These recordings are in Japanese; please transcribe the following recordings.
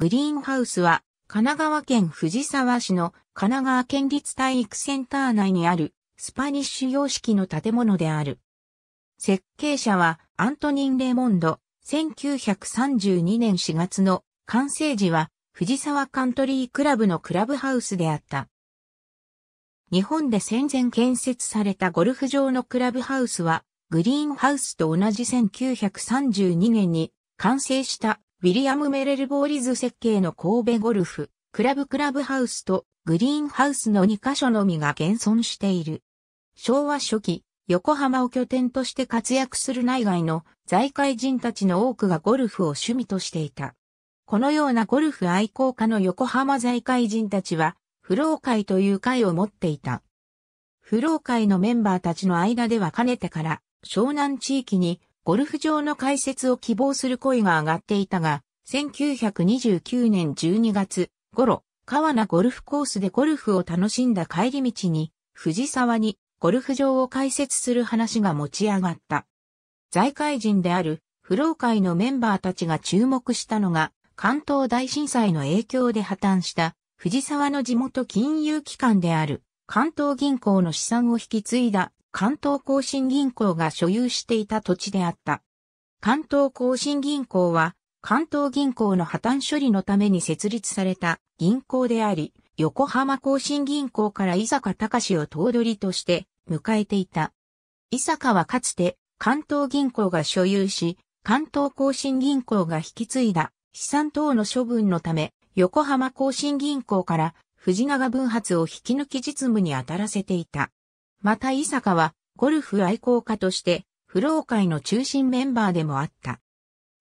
グリーンハウスは、神奈川県藤沢市の神奈川県立体育センター内にあるスパニッシュ様式の建物である。設計者はアントニン・レモンド、1932年4月の完成時は藤沢カントリークラブのクラブハウスであった。日本で戦前建設されたゴルフ場のクラブハウスはグリーンハウスと同じ1932年に完成したウィリアム・メレルボーリズ設計の神戸ゴルフ、クラブクラブハウスとグリーンハウスの2カ所のみが現存している。昭和初期、横浜を拠点として活躍する内外の財界人たちの多くがゴルフを趣味としていた。このようなゴルフ愛好家の横浜財界人たちは、不老会という会を持っていた。不老会のメンバーたちの間ではかねてから、湘南地域にゴルフ場の開設を希望する声が上がっていたが、1929年12月頃、川名ゴルフコースでゴルフを楽しんだ帰り道に、藤沢にゴルフ場を開設する話が持ち上がった。財界人である、不老会のメンバーたちが注目したのが、関東大震災の影響で破綻した藤沢の地元金融機関である関東銀行の資産を引き継いだ関東甲新銀行が所有していた土地であった。関東甲新銀行は、関東銀行の破綻処理のために設立された銀行であり、横浜甲新銀行から伊坂隆を頭取として迎えていた。伊坂はかつて関東銀行が所有し、関東甲新銀行が引き継いだ資産等の処分のため、横浜甲新銀行から藤永分発を引き抜き実務に当たらせていた。また伊坂はゴルフ愛好家として、不老会の中心メンバーでもあった。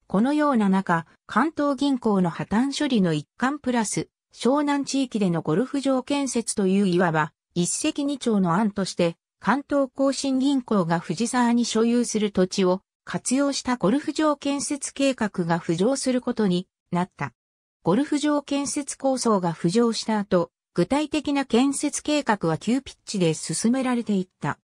このような中、関東銀行の破綻処理の一環プラス、湘南地域でのゴルフ場建設といういわば、一石二鳥の案として、関東甲信銀行が藤沢に所有する土地を活用したゴルフ場建設計画が浮上することになった。ゴルフ場建設構想が浮上した後、具体的な建設計画は急ピッチで進められていった。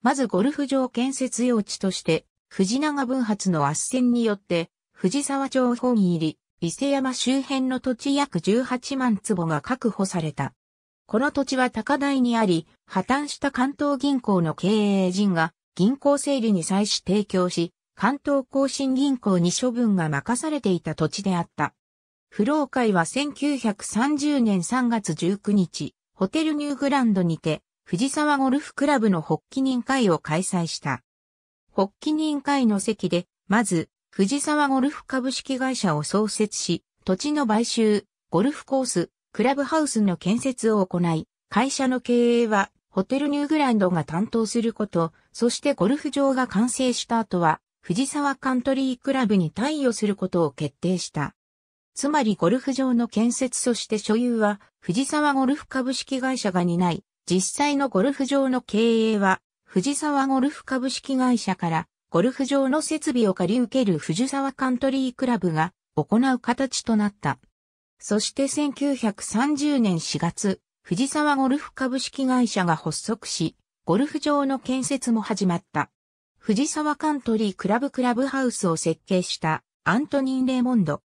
まずゴルフ場建設用地として、藤長分発の圧線によって、藤沢町本入り、伊勢山周辺の土地約18万坪が確保された。この土地は高台にあり、破綻した関東銀行の経営陣が銀行整理に際し提供し、関東甲信銀行に処分が任されていた土地であった。フロー会は1930年3月19日、ホテルニューグランドにて、藤沢ゴルフクラブの発起人会を開催した。発起人会の席で、まず、藤沢ゴルフ株式会社を創設し、土地の買収、ゴルフコース、クラブハウスの建設を行い、会社の経営は、ホテルニューグランドが担当すること、そしてゴルフ場が完成した後は、藤沢カントリークラブに対与することを決定した。つまりゴルフ場の建設そして所有は、藤沢ゴルフ株式会社が担い、実際のゴルフ場の経営は、藤沢ゴルフ株式会社から、ゴルフ場の設備を借り受ける藤沢カントリークラブが行う形となった。そして1930年4月、藤沢ゴルフ株式会社が発足し、ゴルフ場の建設も始まった。藤沢カントリークラブクラブハウスを設計したアントニン・レーモンド、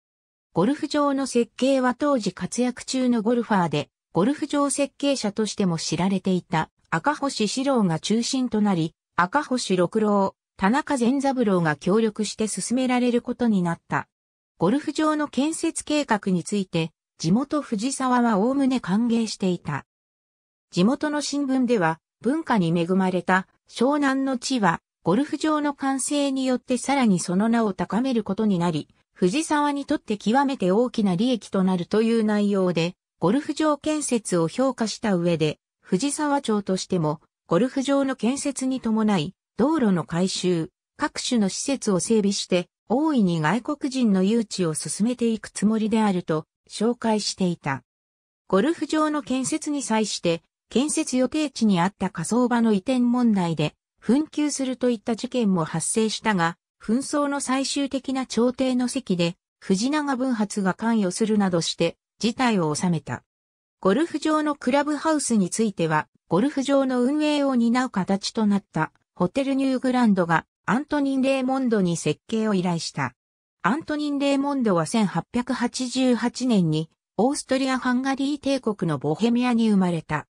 ゴルフ場の設計は当時活躍中のゴルファーで、ゴルフ場設計者としても知られていた赤星四郎が中心となり、赤星六郎、田中善三郎が協力して進められることになった。ゴルフ場の建設計画について、地元藤沢は概ね歓迎していた。地元の新聞では、文化に恵まれた湘南の地は、ゴルフ場の完成によってさらにその名を高めることになり、藤沢にとって極めて大きな利益となるという内容で、ゴルフ場建設を評価した上で、藤沢町としても、ゴルフ場の建設に伴い、道路の改修、各種の施設を整備して、大いに外国人の誘致を進めていくつもりであると、紹介していた。ゴルフ場の建設に際して、建設予定地にあった仮想場の移転問題で、紛糾するといった事件も発生したが、紛争の最終的な朝廷の席で、藤永文発が関与するなどして、事態を収めた。ゴルフ場のクラブハウスについては、ゴルフ場の運営を担う形となったホテルニューグランドがアントニン・レーモンドに設計を依頼した。アントニン・レーモンドは1888年にオーストリア・ハンガリー帝国のボヘミアに生まれた。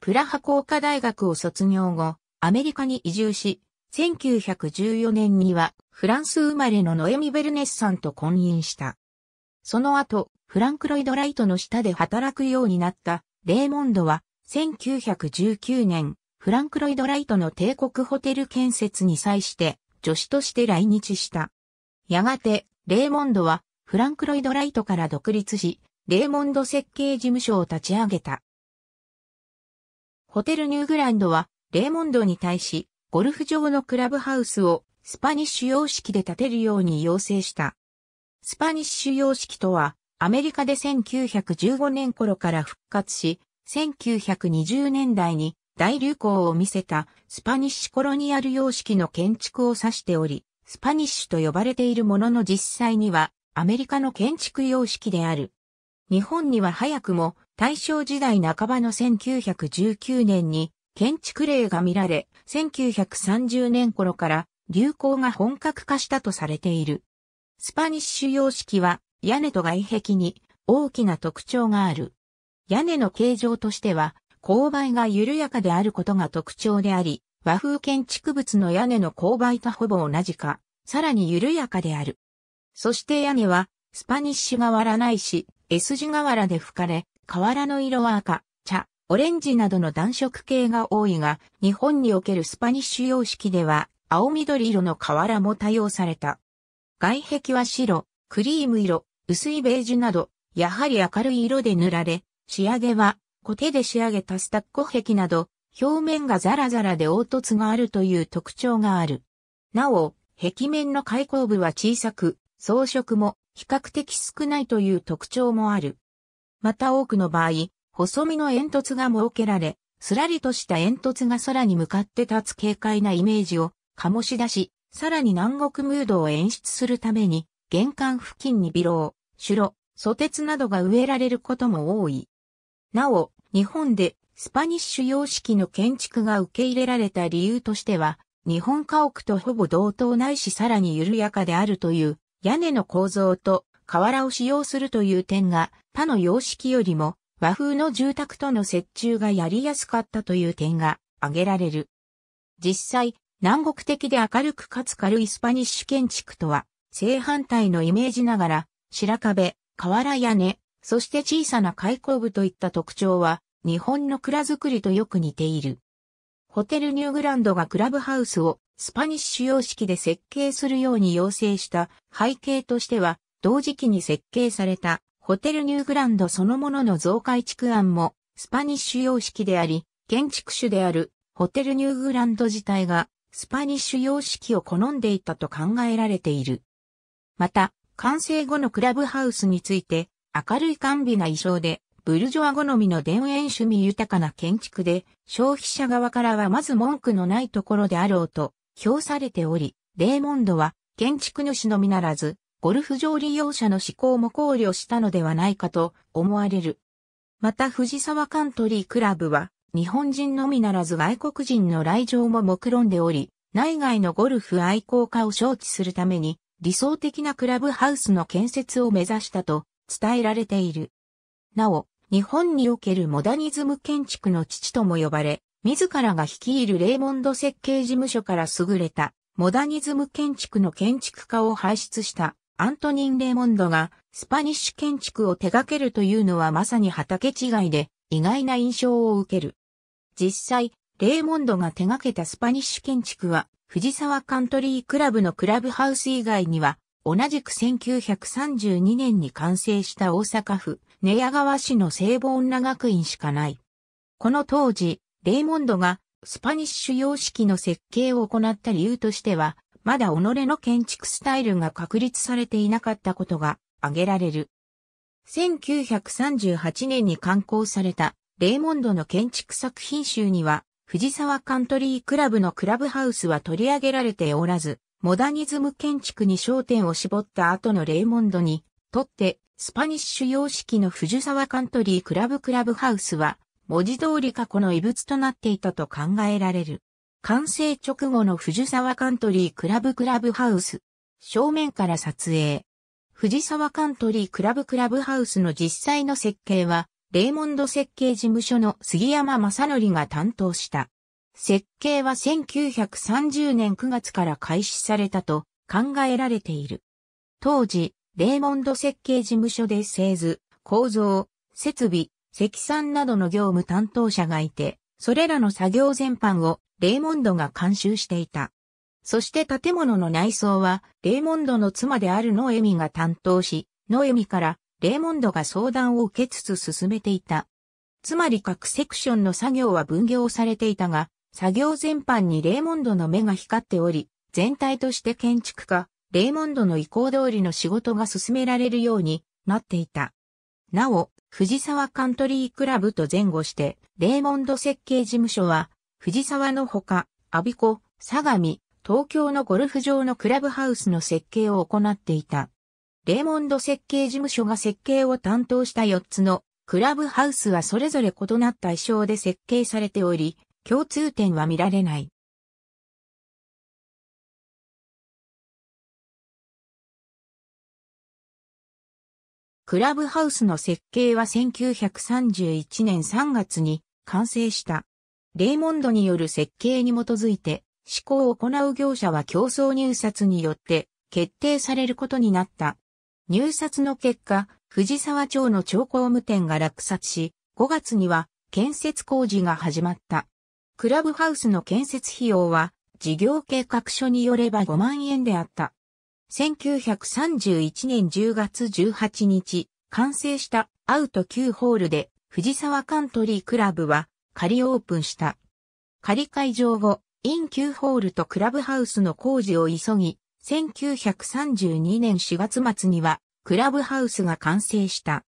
プラハ工科大学を卒業後、アメリカに移住し、1914年にはフランス生まれのノエミ・ベルネスさんと婚姻した。その後、フランク・ロイド・ライトの下で働くようになったレーモンドは、1919年、フランク・ロイド・ライトの帝国ホテル建設に際して、助手として来日した。やがて、レーモンドは、フランク・ロイド・ライトから独立し、レーモンド設計事務所を立ち上げた。ホテルニューグランドは、レーモンドに対し、ゴルフ場のクラブハウスをスパニッシュ様式で建てるように要請した。スパニッシュ様式とは、アメリカで1915年頃から復活し、1920年代に大流行を見せたスパニッシュコロニアル様式の建築を指しており、スパニッシュと呼ばれているものの実際にはアメリカの建築様式である。日本には早くも大正時代半ばの1919年に建築例が見られ、1930年頃から流行が本格化したとされている。スパニッシュ様式は屋根と外壁に大きな特徴がある。屋根の形状としては、勾配が緩やかであることが特徴であり、和風建築物の屋根の勾配とほぼ同じか、さらに緩やかである。そして屋根は、スパニッシュ瓦ないし、S 字瓦で吹かれ、瓦の色は赤、茶、オレンジなどの暖色系が多いが、日本におけるスパニッシュ様式では、青緑色の瓦も多用された。外壁は白、クリーム色、薄いベージュなど、やはり明るい色で塗られ、仕上げは、コテで仕上げたスタッコ壁など、表面がザラザラで凹凸があるという特徴がある。なお、壁面の開口部は小さく、装飾も比較的少ないという特徴もある。また多くの場合、細身の煙突が設けられ、すらりとした煙突が空に向かって立つ軽快なイメージを醸し出し、さらに南国ムードを演出するために、玄関付近にビロー、シュロ、ソテツなどが植えられることも多い。なお、日本でスパニッシュ様式の建築が受け入れられた理由としては、日本家屋とほぼ同等ないしさらに緩やかであるという屋根の構造と瓦を使用するという点が他の様式よりも和風の住宅との折衷がやりやすかったという点が挙げられる。実際、南国的で明るくかつ軽いスパニッシュ建築とは、正反対のイメージながら、白壁、瓦屋根、そして小さな開口部といった特徴は、日本の蔵造りとよく似ている。ホテルニューグランドがクラブハウスをスパニッシュ様式で設計するように要請した背景としては、同時期に設計されたホテルニューグランドそのものの増改築案もスパニッシュ様式であり、建築種であるホテルニューグランド自体がスパニッシュ様式を好んでいたと考えられている。また、完成後のクラブハウスについて、明るい甘美な衣装で、ブルジョア好みの田園趣味豊かな建築で、消費者側からはまず文句のないところであろうと、評されており、レーモンドは、建築主のみならず、ゴルフ場利用者の思考も考慮したのではないかと思われる。また藤沢カントリークラブは日本人のみならず外国人の来場も目論んでおり、内外のゴルフ愛好家を招致するために、理想的なクラブハウスの建設を目指したと伝えられている。なお、日本におけるモダニズム建築の父とも呼ばれ、自らが率いるレーモンド設計事務所から優れたモダニズム建築の建築家を輩出したアントニン・レーモンドがスパニッシュ建築を手掛けるというのはまさに畑違いで意外な印象を受ける。実際、レーモンドが手掛けたスパニッシュ建築は、藤沢カントリークラブのクラブハウス以外には、同じく1932年に完成した大阪府、寝屋川市の聖母女学院しかない。この当時、レーモンドがスパニッシュ様式の設計を行った理由としては、まだ己の建築スタイルが確立されていなかったことが挙げられる。1938年に刊行されたレーモンドの建築作品集には、藤沢カントリークラブのクラブハウスは取り上げられておらず、モダニズム建築に焦点を絞った後のレーモンドにとって、スパニッシュ様式の藤沢カントリークラブクラブハウスは、文字通り過去の遺物となっていたと考えられる。完成直後の藤沢カントリークラブクラブハウス。正面から撮影。藤沢カントリークラブクラブハウスの実際の設計は、レーモンド設計事務所の杉山正則が担当した。設計は1930年9月から開始されたと考えられている。当時、レーモンド設計事務所で製図、構造、設備、積算などの業務担当者がいて、それらの作業全般をレーモンドが監修していた。そして建物の内装は、レーモンドの妻であるノエミが担当し、ノエミからレーモンドが相談を受けつつ進めていた。つまり各セクションの作業は分業されていたが、作業全般にレーモンドの目が光っており、全体として建築家、レーモンドの意向通りの仕事が進められるようになっていた。なお、藤沢カントリークラブと前後して、レーモンド設計事務所は、藤沢のほか、阿鼻子、相模、東京のゴルフ場のクラブハウスの設計を行っていた。レーモンド設計事務所が設計を担当した4つのクラブハウスはそれぞれ異なった衣装で設計されており、共通点は見られない。クラブハウスの設計は1931年3月に完成した。レーモンドによる設計に基づいて、施行を行う業者は競争入札によって決定されることになった。入札の結果、藤沢町の町工務店が落札し、5月には建設工事が始まった。クラブハウスの建設費用は、事業計画書によれば5万円であった。1931年10月18日、完成したアウト9ホールで、藤沢カントリークラブは仮オープンした。仮会場後、イン9ホールとクラブハウスの工事を急ぎ、1932年4月末には、クラブハウスが完成した。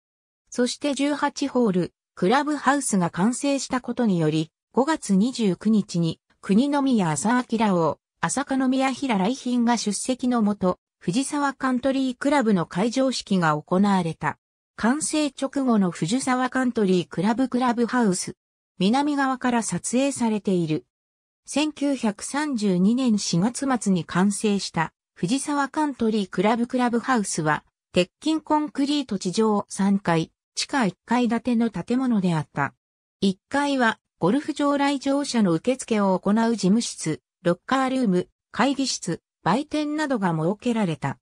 そして18ホール、クラブハウスが完成したことにより、5月29日に、国宮朝明王、朝香宮平来賓が出席のもと、藤沢カントリークラブの会場式が行われた。完成直後の藤沢カントリークラブクラブハウス。南側から撮影されている。1932年4月末に完成した藤沢カントリークラブクラブハウスは、鉄筋コンクリート地上3階、地下1階建ての建物であった。1階は、ゴルフ場来場者の受付を行う事務室、ロッカールーム、会議室、売店などが設けられた。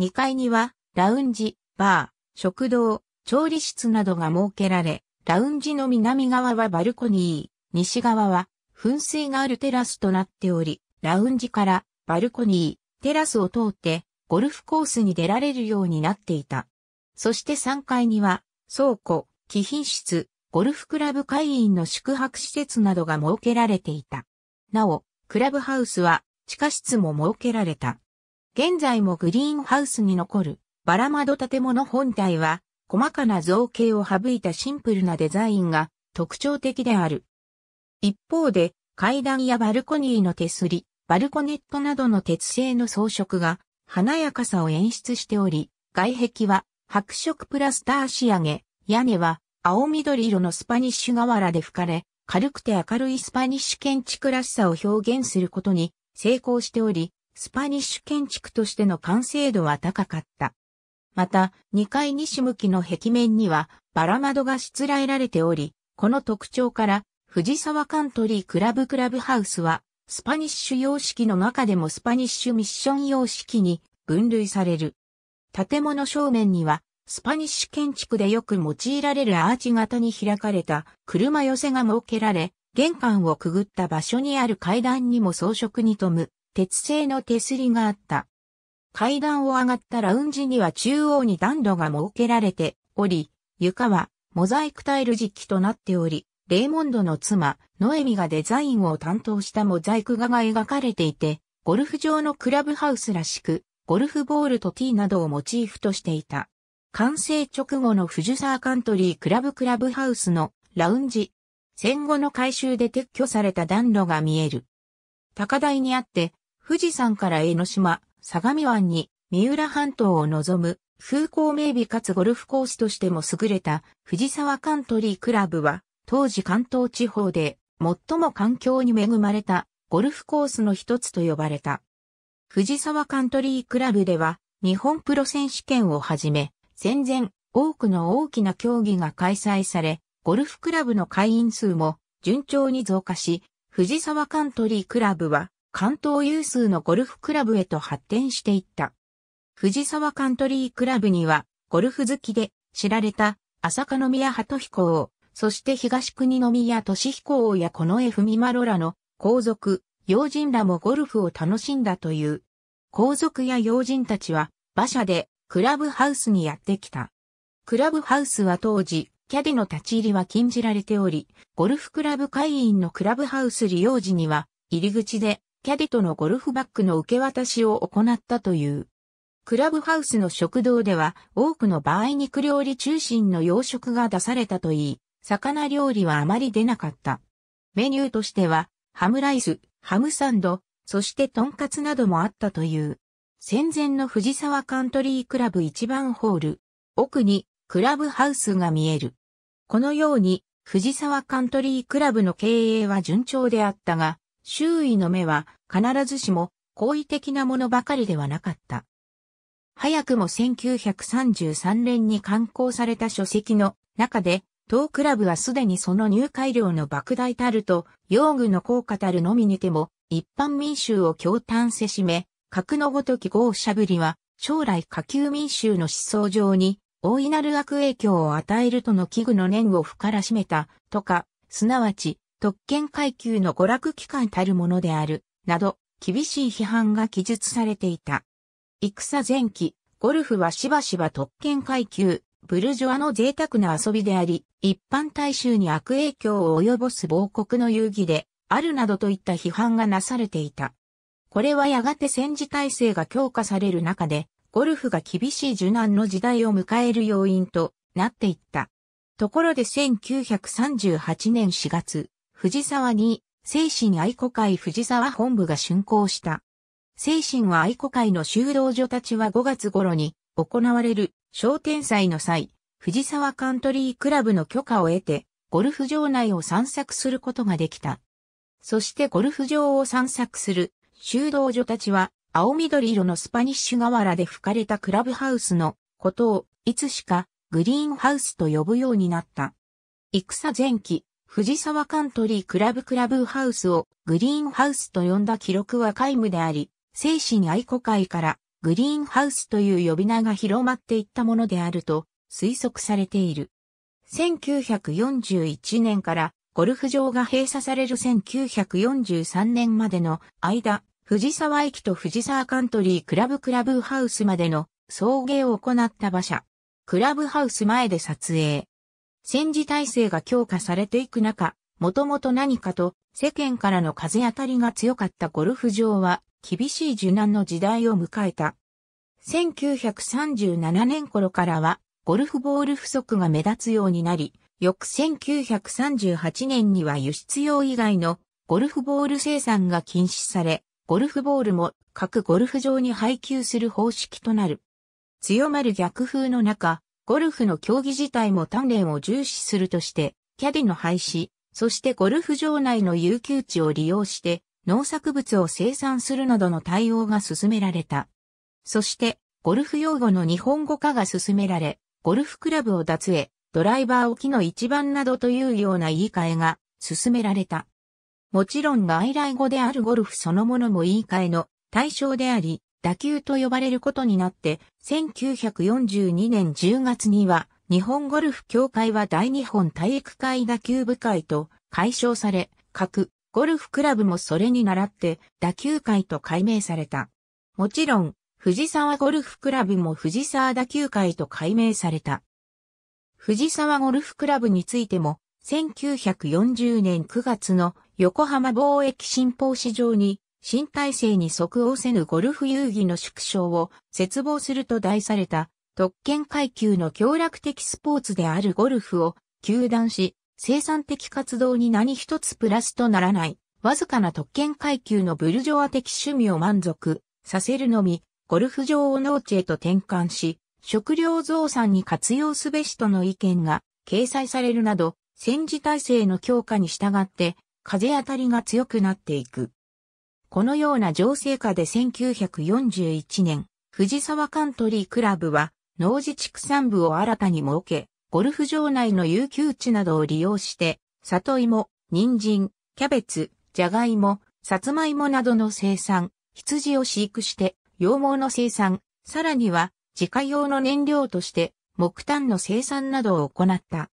2階には、ラウンジ、バー、食堂、調理室などが設けられ、ラウンジの南側はバルコニー、西側は噴水があるテラスとなっており、ラウンジからバルコニー、テラスを通ってゴルフコースに出られるようになっていた。そして3階には倉庫、貴賓室、ゴルフクラブ会員の宿泊施設などが設けられていた。なお、クラブハウスは地下室も設けられた。現在もグリーンハウスに残るバラ窓建物本体は細かな造形を省いたシンプルなデザインが特徴的である。一方で階段やバルコニーの手すり、バルコネットなどの鉄製の装飾が華やかさを演出しており、外壁は白色プラスター仕上げ、屋根は青緑色のスパニッシュ瓦で吹かれ、軽くて明るいスパニッシュ建築らしさを表現することに成功しており、スパニッシュ建築としての完成度は高かった。また、2階西向きの壁面にはバラ窓がしつらえられており、この特徴から、藤沢カントリークラブクラブハウスはスパニッシュ様式の中でもスパニッシュミッション様式に分類される。建物正面には、スパニッシュ建築でよく用いられるアーチ型に開かれた車寄せが設けられ、玄関をくぐった場所にある階段にも装飾に富む鉄製の手すりがあった。階段を上がったラウンジには中央に暖炉が設けられており、床はモザイクタイル実機となっており、レーモンドの妻、ノエミがデザインを担当したモザイク画が描かれていて、ゴルフ場のクラブハウスらしく、ゴルフボールとティーなどをモチーフとしていた。完成直後のフジサーカントリークラブクラブハウスのラウンジ。戦後の改修で撤去された暖炉が見える。高台にあって、富士山から江ノ島、相模湾に、三浦半島を望む、風光明媚かつゴルフコースとしても優れた、藤沢カントリークラブは、当時関東地方で最も環境に恵まれたゴルフコースの一つと呼ばれた。藤沢カントリークラブでは日本プロ選手権をはじめ、戦前多くの大きな競技が開催され、ゴルフクラブの会員数も順調に増加し、藤沢カントリークラブは関東有数のゴルフクラブへと発展していった。藤沢カントリークラブにはゴルフ好きで知られた浅香宮鳩彦をそして東国宮俊彦王や近衛文丸らの皇族、要人らもゴルフを楽しんだという。皇族や要人たちは馬車でクラブハウスにやってきた。クラブハウスは当時、キャディの立ち入りは禁じられており、ゴルフクラブ会員のクラブハウス利用時には、入り口でキャディとのゴルフバッグの受け渡しを行ったという。クラブハウスの食堂では多くの場合肉料理中心の洋食が出されたといい、魚料理はあまり出なかった。メニューとしては、ハムライス、ハムサンド、そしてトンカツなどもあったという。戦前の藤沢カントリークラブ一番ホール、奥にクラブハウスが見える。このように、藤沢カントリークラブの経営は順調であったが、周囲の目は必ずしも好意的なものばかりではなかった。早くも1933年に刊行された書籍の中で当クラブはすでにその入会料の莫大たると、用具の効果たるのみにても、一般民衆を共嘆せしめ、格のごとき豪しゃぶりは、将来下級民衆の思想上に、大いなる悪影響を与えるとの危惧の念を深らしめた、とか、すなわち、特権階級の娯楽機関たるものである、など、厳しい批判が記述されていた。戦前期、ゴルフはしばしば特権階級、ブルジョアの贅沢な遊びであり、一般大衆に悪影響を及ぼす亡国の遊戯で、あるなどといった批判がなされていた。これはやがて戦時体制が強化される中で、ゴルフが厳しい受難の時代を迎える要因となっていった。ところで1938年4月、藤沢に、精神愛子会藤沢本部が竣工した。精神は愛子会の修道所たちは5月頃に行われる商店祭の際、藤沢カントリークラブの許可を得て、ゴルフ場内を散策することができた。そしてゴルフ場を散策する修道女たちは、青緑色のスパニッシュ瓦で吹かれたクラブハウスのことを、いつしかグリーンハウスと呼ぶようになった。戦前期、藤沢カントリークラブクラブハウスをグリーンハウスと呼んだ記録は皆無であり、精神愛護会からグリーンハウスという呼び名が広まっていったものであると推測されている。1941年からゴルフ場が閉鎖される1943年までの間、藤沢駅と藤沢カントリークラブクラブハウスまでの送迎を行った馬車。クラブハウス前で撮影。戦時体制が強化されていく中、もともと何かと世間からの風当たりが強かったゴルフ場は厳しい受難の時代を迎えた。1937年頃からは、ゴルフボール不足が目立つようになり、翌1938年には輸出用以外のゴルフボール生産が禁止され、ゴルフボールも各ゴルフ場に配給する方式となる。強まる逆風の中、ゴルフの競技自体も鍛錬を重視するとして、キャディの廃止、そしてゴルフ場内の有給地を利用して、農作物を生産するなどの対応が進められた。そして、ゴルフ用語の日本語化が進められ、ゴルフクラブを脱へ、ドライバー置きの一番などというような言い換えが進められた。もちろん外来語であるゴルフそのものも言い換えの対象であり、打球と呼ばれることになって、1942年10月には、日本ゴルフ協会は大日本体育会打球部会と解消され、各ゴルフクラブもそれに倣って打球会と改名された。もちろん、藤沢ゴルフクラブも藤沢打球会と改名された。藤沢ゴルフクラブについても、1940年9月の横浜貿易新報市場に、新体制に即応せぬゴルフ遊戯の縮小を絶望すると題された、特権階級の協力的スポーツであるゴルフを、球団し、生産的活動に何一つプラスとならない、わずかな特権階級のブルジョア的趣味を満足させるのみ、ゴルフ場を農地へと転換し、食料増産に活用すべしとの意見が掲載されるなど、戦時体制の強化に従って、風当たりが強くなっていく。このような情勢下で1941年、藤沢カントリークラブは、農事畜産部を新たに設け、ゴルフ場内の有給地などを利用して、里芋、人参、キャベツ、ジャガイモ、サツマイモなどの生産、羊を飼育して、羊毛の生産、さらには自家用の燃料として木炭の生産などを行った。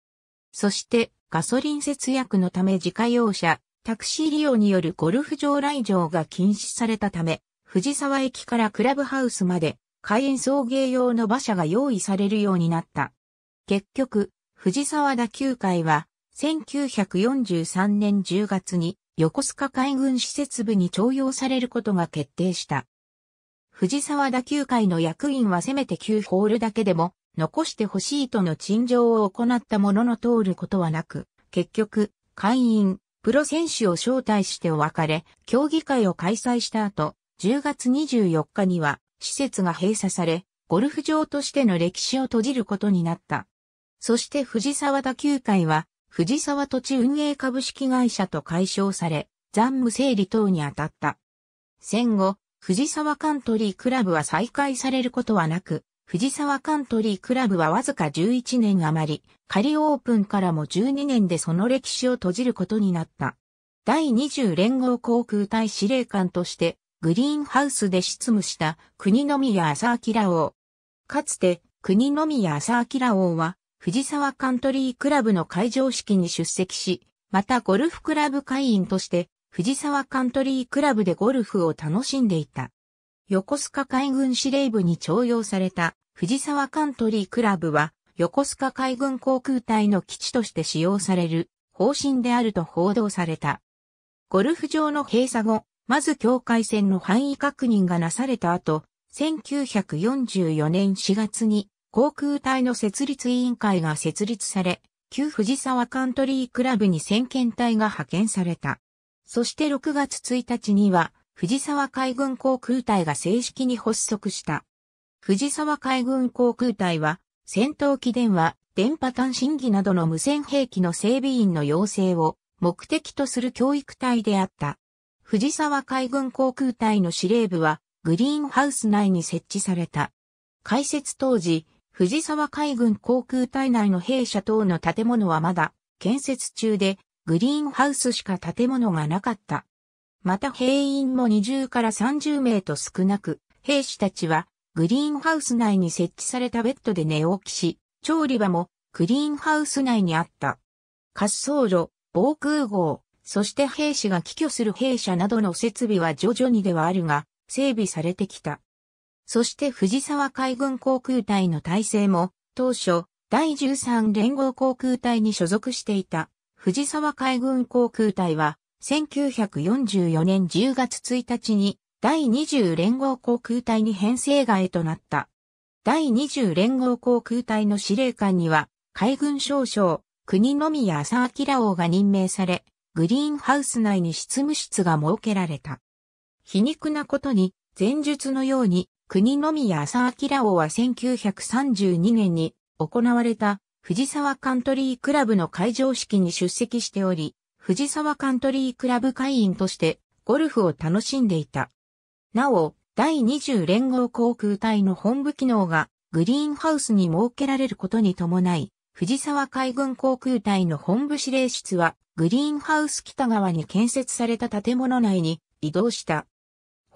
そしてガソリン節約のため自家用車、タクシー利用によるゴルフ場来場が禁止されたため、藤沢駅からクラブハウスまで、開園送迎用の馬車が用意されるようになった。結局、藤沢打球会は、1943年10月に横須賀海軍施設部に徴用されることが決定した。藤沢打球会の役員はせめて9ホールだけでも残してほしいとの陳情を行ったものの通ることはなく、結局、会員、プロ選手を招待してお別れ、競技会を開催した後、10月24日には施設が閉鎖され、ゴルフ場としての歴史を閉じることになった。そして藤沢打球会は、藤沢土地運営株式会社と解消され、残務整理等に当たった。戦後、藤沢カントリークラブは再開されることはなく、藤沢カントリークラブはわずか11年余り、仮オープンからも12年でその歴史を閉じることになった。第20連合航空隊司令官として、グリーンハウスで執務した国宮朝明王。かつて、国宮朝明王は、藤沢カントリークラブの会場式に出席し、またゴルフクラブ会員として藤沢カントリークラブでゴルフを楽しんでいた。横須賀海軍司令部に徴用された藤沢カントリークラブは横須賀海軍航空隊の基地として使用される方針であると報道された。ゴルフ場の閉鎖後、まず境界線の範囲確認がなされた後、1944年4月に航空隊の設立委員会が設立され、旧藤沢カントリークラブに先遣隊が派遣された。そして6月1日には、藤沢海軍航空隊が正式に発足した。藤沢海軍航空隊は、戦闘機電話、電波単身機などの無線兵器の整備員の要請を目的とする教育隊であった。藤沢海軍航空隊の司令部は、グリーンハウス内に設置された。開設当時、藤沢海軍航空隊内の弊社等の建物はまだ建設中で、グリーンハウスしか建物がなかった。また兵員も20から30名と少なく、兵士たちはグリーンハウス内に設置されたベッドで寝起きし、調理場もグリーンハウス内にあった。滑走路、防空壕、そして兵士が帰居する兵舎などの設備は徐々にではあるが、整備されてきた。そして藤沢海軍航空隊の体制も、当初、第13連合航空隊に所属していた、藤沢海軍航空隊は、1944年10月1日に、第20連合航空隊に編成外となった。第20連合航空隊の司令官には、海軍少将、国の宮浅明王が任命され、グリーンハウス内に執務室が設けられた。皮肉なことに、前述のように国宮朝明王は1932年に行われた藤沢カントリークラブの会場式に出席しており、藤沢カントリークラブ会員としてゴルフを楽しんでいた。なお、第20連合航空隊の本部機能がグリーンハウスに設けられることに伴い、藤沢海軍航空隊の本部司令室はグリーンハウス北側に建設された建物内に移動した。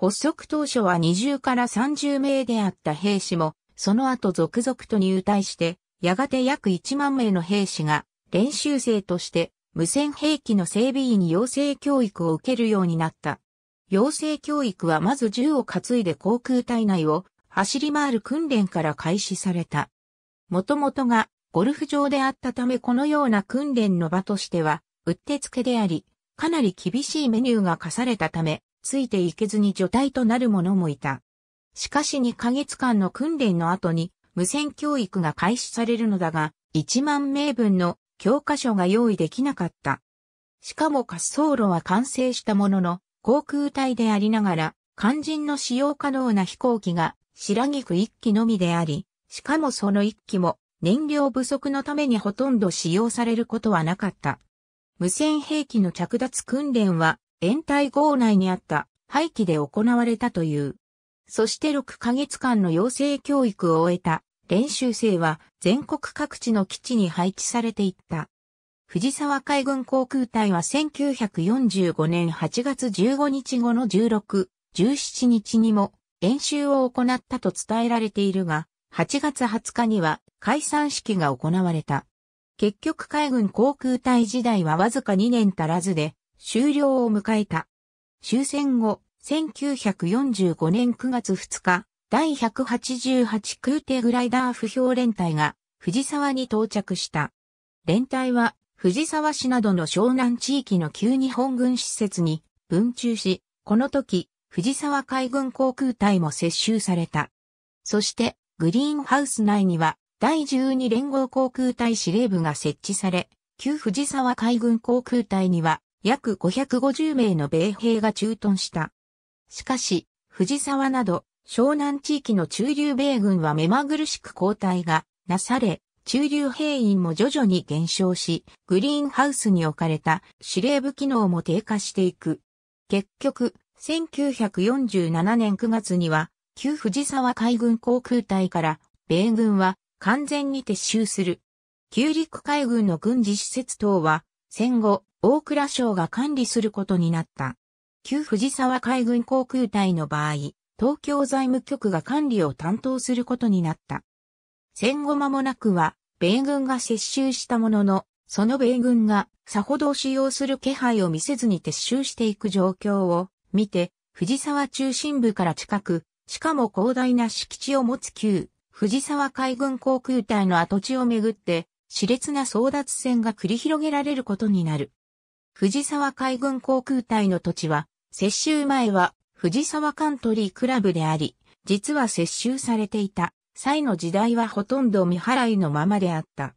発足当初は20から30名であった兵士も、その後続々と入隊して、やがて約1万名の兵士が練習生として無線兵器の整備員養成教育を受けるようになった。養成教育はまず銃を担いで航空隊内を走り回る訓練から開始された。もともとがゴルフ場であったためこのような訓練の場としては、うってつけであり、かなり厳しいメニューが課されたため、ついていけずに除隊となる者もいた。しかし2ヶ月間の訓練の後に無線教育が開始されるのだが、1万名分の教科書が用意できなかった。しかも滑走路は完成したものの、航空隊でありながら、肝心の使用可能な飛行機が白菊1機のみであり、しかもその1機も燃料不足のためにほとんど使用されることはなかった。無線兵器の着脱訓練は延滞号内にあった廃棄で行われたという。そして6ヶ月間の養成教育を終えた練習生は全国各地の基地に配置されていった。藤沢海軍航空隊は1945年8月15日後の16、17日にも演習を行ったと伝えられているが、8月20日には解散式が行われた。結局海軍航空隊時代はわずか2年足らずで終了を迎えた。終戦後、1945年9月2日、第188空挺グライダー不評連隊が藤沢に到着した。連隊は藤沢市などの湘南地域の旧日本軍施設に分駐し、この時、藤沢海軍航空隊も接収された。そして、グリーンハウス内には、第12連合航空隊司令部が設置され、旧藤沢海軍航空隊には、約550名の米兵が駐屯した。しかし、藤沢など湘南地域の中流米軍は目まぐるしく交代がなされ、中流兵員も徐々に減少し、グリーンハウスに置かれた司令部機能も低下していく。結局、1947年9月には、旧藤沢海軍航空隊から米軍は完全に撤収する。旧陸海軍の軍事施設等は戦後大倉省が管理することになった。旧藤沢海軍航空隊の場合、東京財務局が管理を担当することになった。戦後間もなくは、米軍が接収したものの、その米軍がさほど使用する気配を見せずに撤収していく状況を見て、藤沢中心部から近く、しかも広大な敷地を持つ旧、藤沢海軍航空隊の跡地をめぐって、熾烈な争奪戦が繰り広げられることになる。藤沢海軍航空隊の土地は、接収前は藤沢カントリークラブであり、実は接収されていた、際の時代はほとんど未払いのままであった。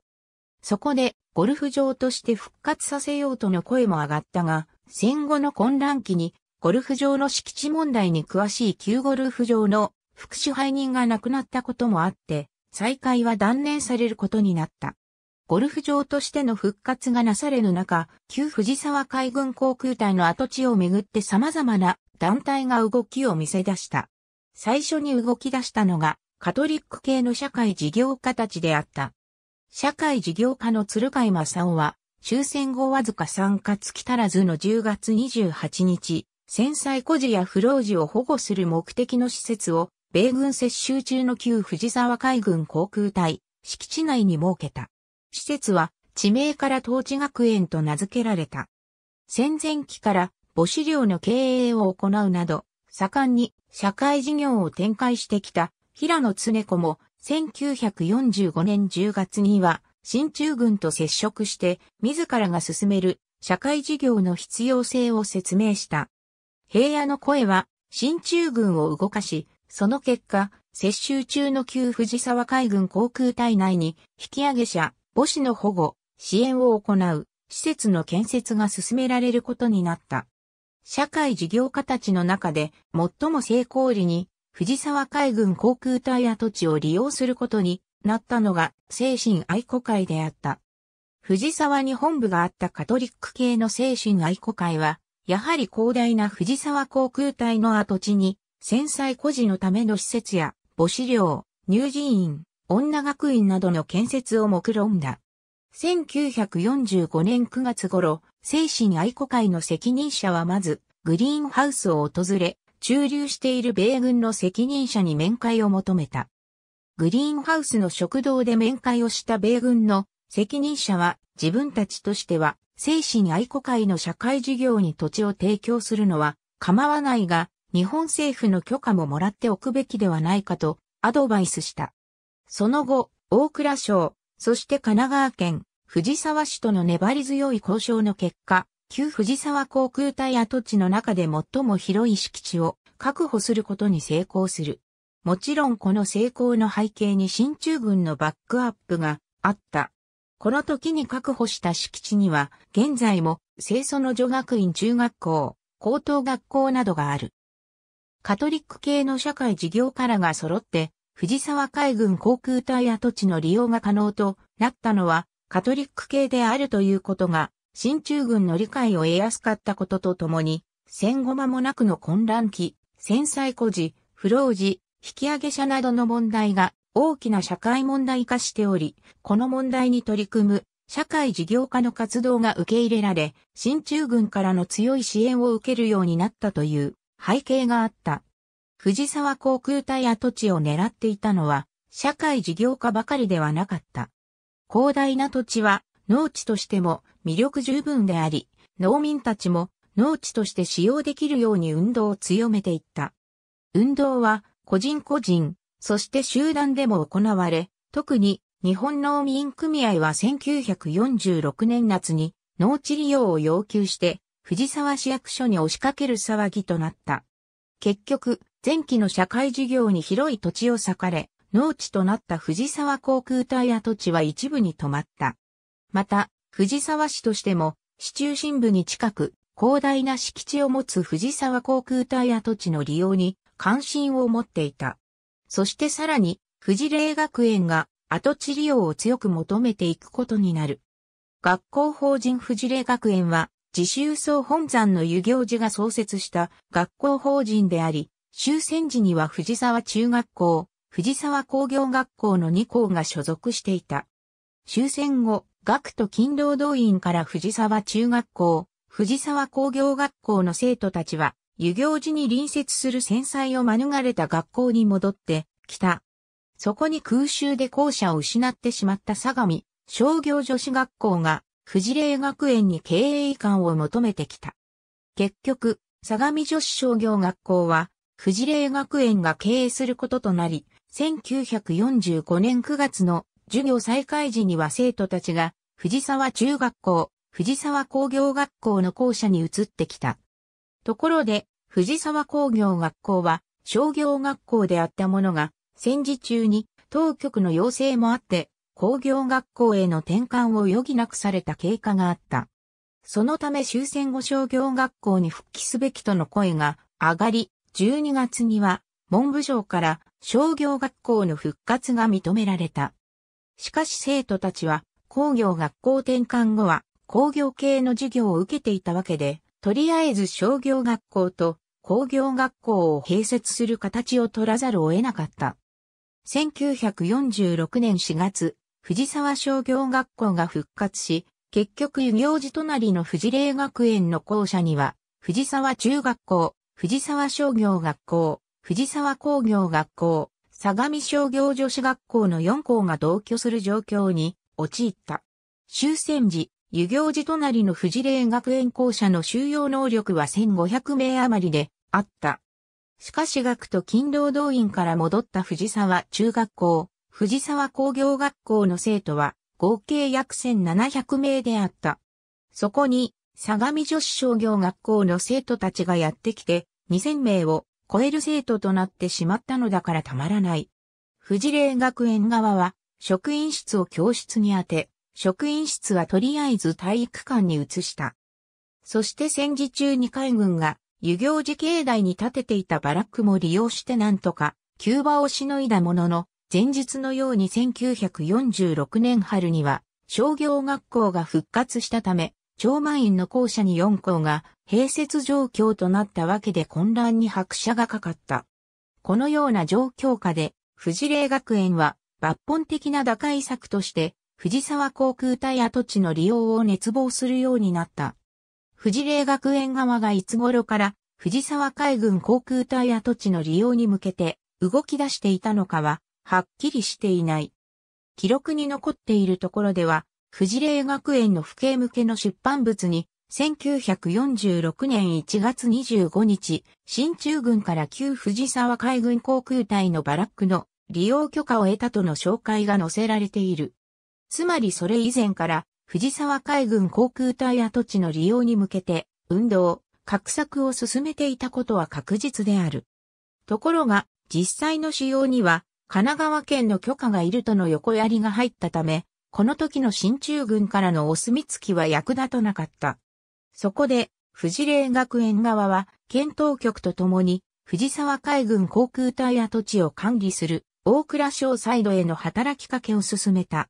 そこで、ゴルフ場として復活させようとの声も上がったが、戦後の混乱期に、ゴルフ場の敷地問題に詳しい旧ゴルフ場の副支配人が亡くなったこともあって、再開は断念されることになった。ゴルフ場としての復活がなされぬ中、旧藤沢海軍航空隊の跡地をめぐって様々な団体が動きを見せ出した。最初に動き出したのが、カトリック系の社会事業家たちであった。社会事業家の鶴海正夫は、終戦後わずか3月来たらずの10月28日、戦災孤児や不老児を保護する目的の施設を、米軍接収中の旧藤沢海軍航空隊、敷地内に設けた。施設は地名から統治学園と名付けられた。戦前期から母子寮の経営を行うなど、盛んに社会事業を展開してきた平野ね子も1945年10月には新中軍と接触して自らが進める社会事業の必要性を説明した。平野の声は新中軍を動かし、その結果、接収中の旧藤沢海軍航空隊内に引き上げ者、母子の保護、支援を行う施設の建設が進められることになった。社会事業家たちの中で最も成功裏に藤沢海軍航空隊跡地を利用することになったのが精神愛国会であった。藤沢に本部があったカトリック系の精神愛国会は、やはり広大な藤沢航空隊の跡地に、戦災孤児のための施設や母子寮、乳児院、女学院などの建設を目論んだ。1945年9月頃、精神愛護会の責任者はまず、グリーンハウスを訪れ、駐留している米軍の責任者に面会を求めた。グリーンハウスの食堂で面会をした米軍の責任者は自分たちとしては精神愛護会の社会事業に土地を提供するのは構わないが日本政府の許可ももらっておくべきではないかとアドバイスした。その後、大蔵省、そして神奈川県、藤沢市との粘り強い交渉の結果、旧藤沢航空隊跡地の中で最も広い敷地を確保することに成功する。もちろんこの成功の背景に新中軍のバックアップがあった。この時に確保した敷地には、現在も清楚の女学院中学校、高等学校などがある。カトリック系の社会事業家らが揃って、藤沢海軍航空隊跡地の利用が可能となったのは、カトリック系であるということが、新中軍の理解を得やすかったこととともに、戦後間もなくの混乱期、戦災孤児、不老児、引き上げ者などの問題が大きな社会問題化しており、この問題に取り組む社会事業家の活動が受け入れられ、新中軍からの強い支援を受けるようになったという背景があった。藤沢航空隊跡地を狙っていたのは、社会事業家ばかりではなかった。広大な土地は、農地としても魅力十分であり、農民たちも農地として使用できるように運動を強めていった。運動は、個人個人、そして集団でも行われ、特に日本農民組合は1946年夏に農地利用を要求して藤沢市役所に押しかける騒ぎとなった。結局、前期の社会事業に広い土地を割かれ、農地となった藤沢航空隊跡地は一部に止まった。また、藤沢市としても、市中心部に近く、広大な敷地を持つ藤沢航空隊跡地の利用に関心を持っていた。そしてさらに、藤霊学園が跡地利用を強く求めていくことになる。学校法人藤霊学園は、自習総本山の遊行寺が創設した学校法人であり、終戦時には藤沢中学校、藤沢工業学校の2校が所属していた。終戦後、学徒勤労動員から藤沢中学校、藤沢工業学校の生徒たちは、遊行寺に隣接する戦災を免れた学校に戻ってきた。そこに空襲で校舎を失ってしまった相模商業女子学校が藤霊学園に経営移管を求めてきた。結局、相模女子商業学校は藤霊学園が経営することとなり、1945年9月の授業再開時には生徒たちが藤沢中学校、藤沢工業学校の校舎に移ってきた。ところで、藤沢工業学校は商業学校であったものが、戦時中に当局の要請もあって、工業学校への転換を余儀なくされた経過があった。そのため終戦後商業学校に復帰すべきとの声が上がり、12月には文部省から商業学校の復活が認められた。しかし生徒たちは工業学校転換後は工業系の授業を受けていたわけで、とりあえず商業学校と工業学校を併設する形を取らざるを得なかった。1946年4月、藤沢商業学校が復活し、結局湯行寺隣の藤霊学園の校舎には、藤沢中学校、藤沢商業学校、藤沢工業学校、相模商業女子学校の4校が同居する状況に陥った。終戦時、遊行時隣の藤霊学園校舎の収容能力は1500名余りであった。しかし学徒勤労動員から戻った藤沢中学校、藤沢工業学校の生徒は合計約1700名であった。そこに相模女子商業学校の生徒たちがやってきて、2000名を超える生徒となってしまったのだからたまらない。富士霊学園側は、職員室を教室に当て、職員室はとりあえず体育館に移した。そして戦時中に海軍が、遊行寺境内に建てていたバラックも利用してなんとか、急場をしのいだものの、前日のように1946年春には、商業学校が復活したため、超満員の校舎に4校が併設状況となったわけで混乱に拍車がかかった。このような状況下で、富士霊学園は抜本的な打開策として、藤沢航空隊跡地の利用を熱望するようになった。藤霊学園側がいつ頃から藤沢海軍航空隊跡地の利用に向けて動き出していたのかははっきりしていない。記録に残っているところでは富士霊学園の府警向けの出版物に、1946年1月25日、新中軍から旧藤沢海軍航空隊のバラックの利用許可を得たとの紹介が載せられている。つまりそれ以前から、藤沢海軍航空隊跡地の利用に向けて、運動、画策を進めていたことは確実である。ところが、実際の使用には、神奈川県の許可がいるとの横やりが入ったため、この時の進駐軍からのお墨付きは役立たなかった。そこで、富士霊学園側は、検討局と共に、藤沢海軍航空隊跡地を管理する大倉省サイドへの働きかけを進めた。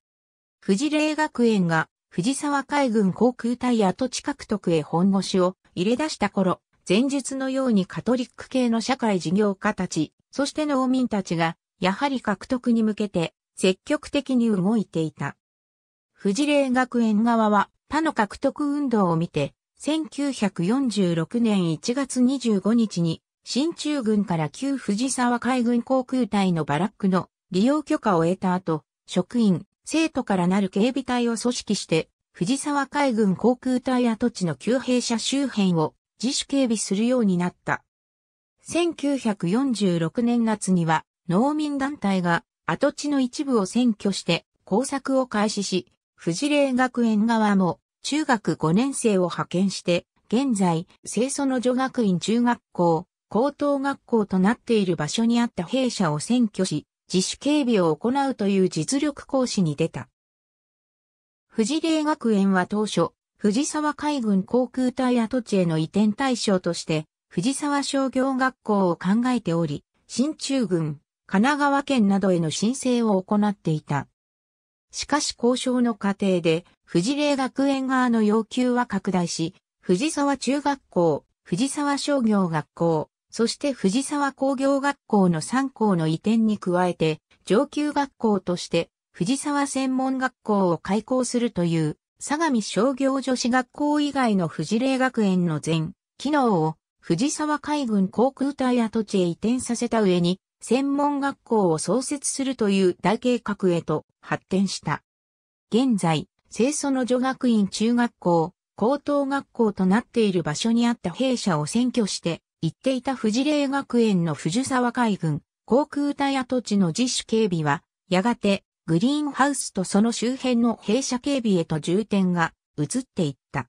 富士霊学園が藤沢海軍航空隊跡地獲得へ本腰を入れ出した頃、前述のようにカトリック系の社会事業家たち、そして農民たちが、やはり獲得に向けて積極的に動いていた。富士霊学園側は、他の獲得運動を見て、1946年1月25日に、新中軍から旧藤沢海軍航空隊のバラックの利用許可を得た後、職員、生徒からなる警備隊を組織して、藤沢海軍航空隊跡地の旧兵舎周辺を自主警備するようになった。1946年夏には農民団体が跡地の一部を占拠して工作を開始し、藤霊学園側も中学5年生を派遣して、現在、清楚の女学院中学校、高等学校となっている場所にあった弊社を占拠し、自主警備を行うという実力行使に出た。藤霊学園は当初、藤沢海軍航空隊跡地への移転対象として、藤沢商業学校を考えており、新中軍、神奈川県などへの申請を行っていた。しかし交渉の過程で、藤霊学園側の要求は拡大し、藤沢中学校、藤沢商業学校、そして藤沢工業学校の3校の移転に加えて、上級学校として藤沢専門学校を開校するという、相模商業女子学校以外の藤霊学園の全、機能を藤沢海軍航空隊跡地へ移転させた上に、専門学校を創設するという大計画へと発展した。現在、清楚の女学院中学校、高等学校となっている場所にあった弊社を占拠して、行っていた富士霊学園の藤沢海軍、航空隊跡地の自主警備は、やがて、グリーンハウスとその周辺の弊社警備へと重点が移っていった。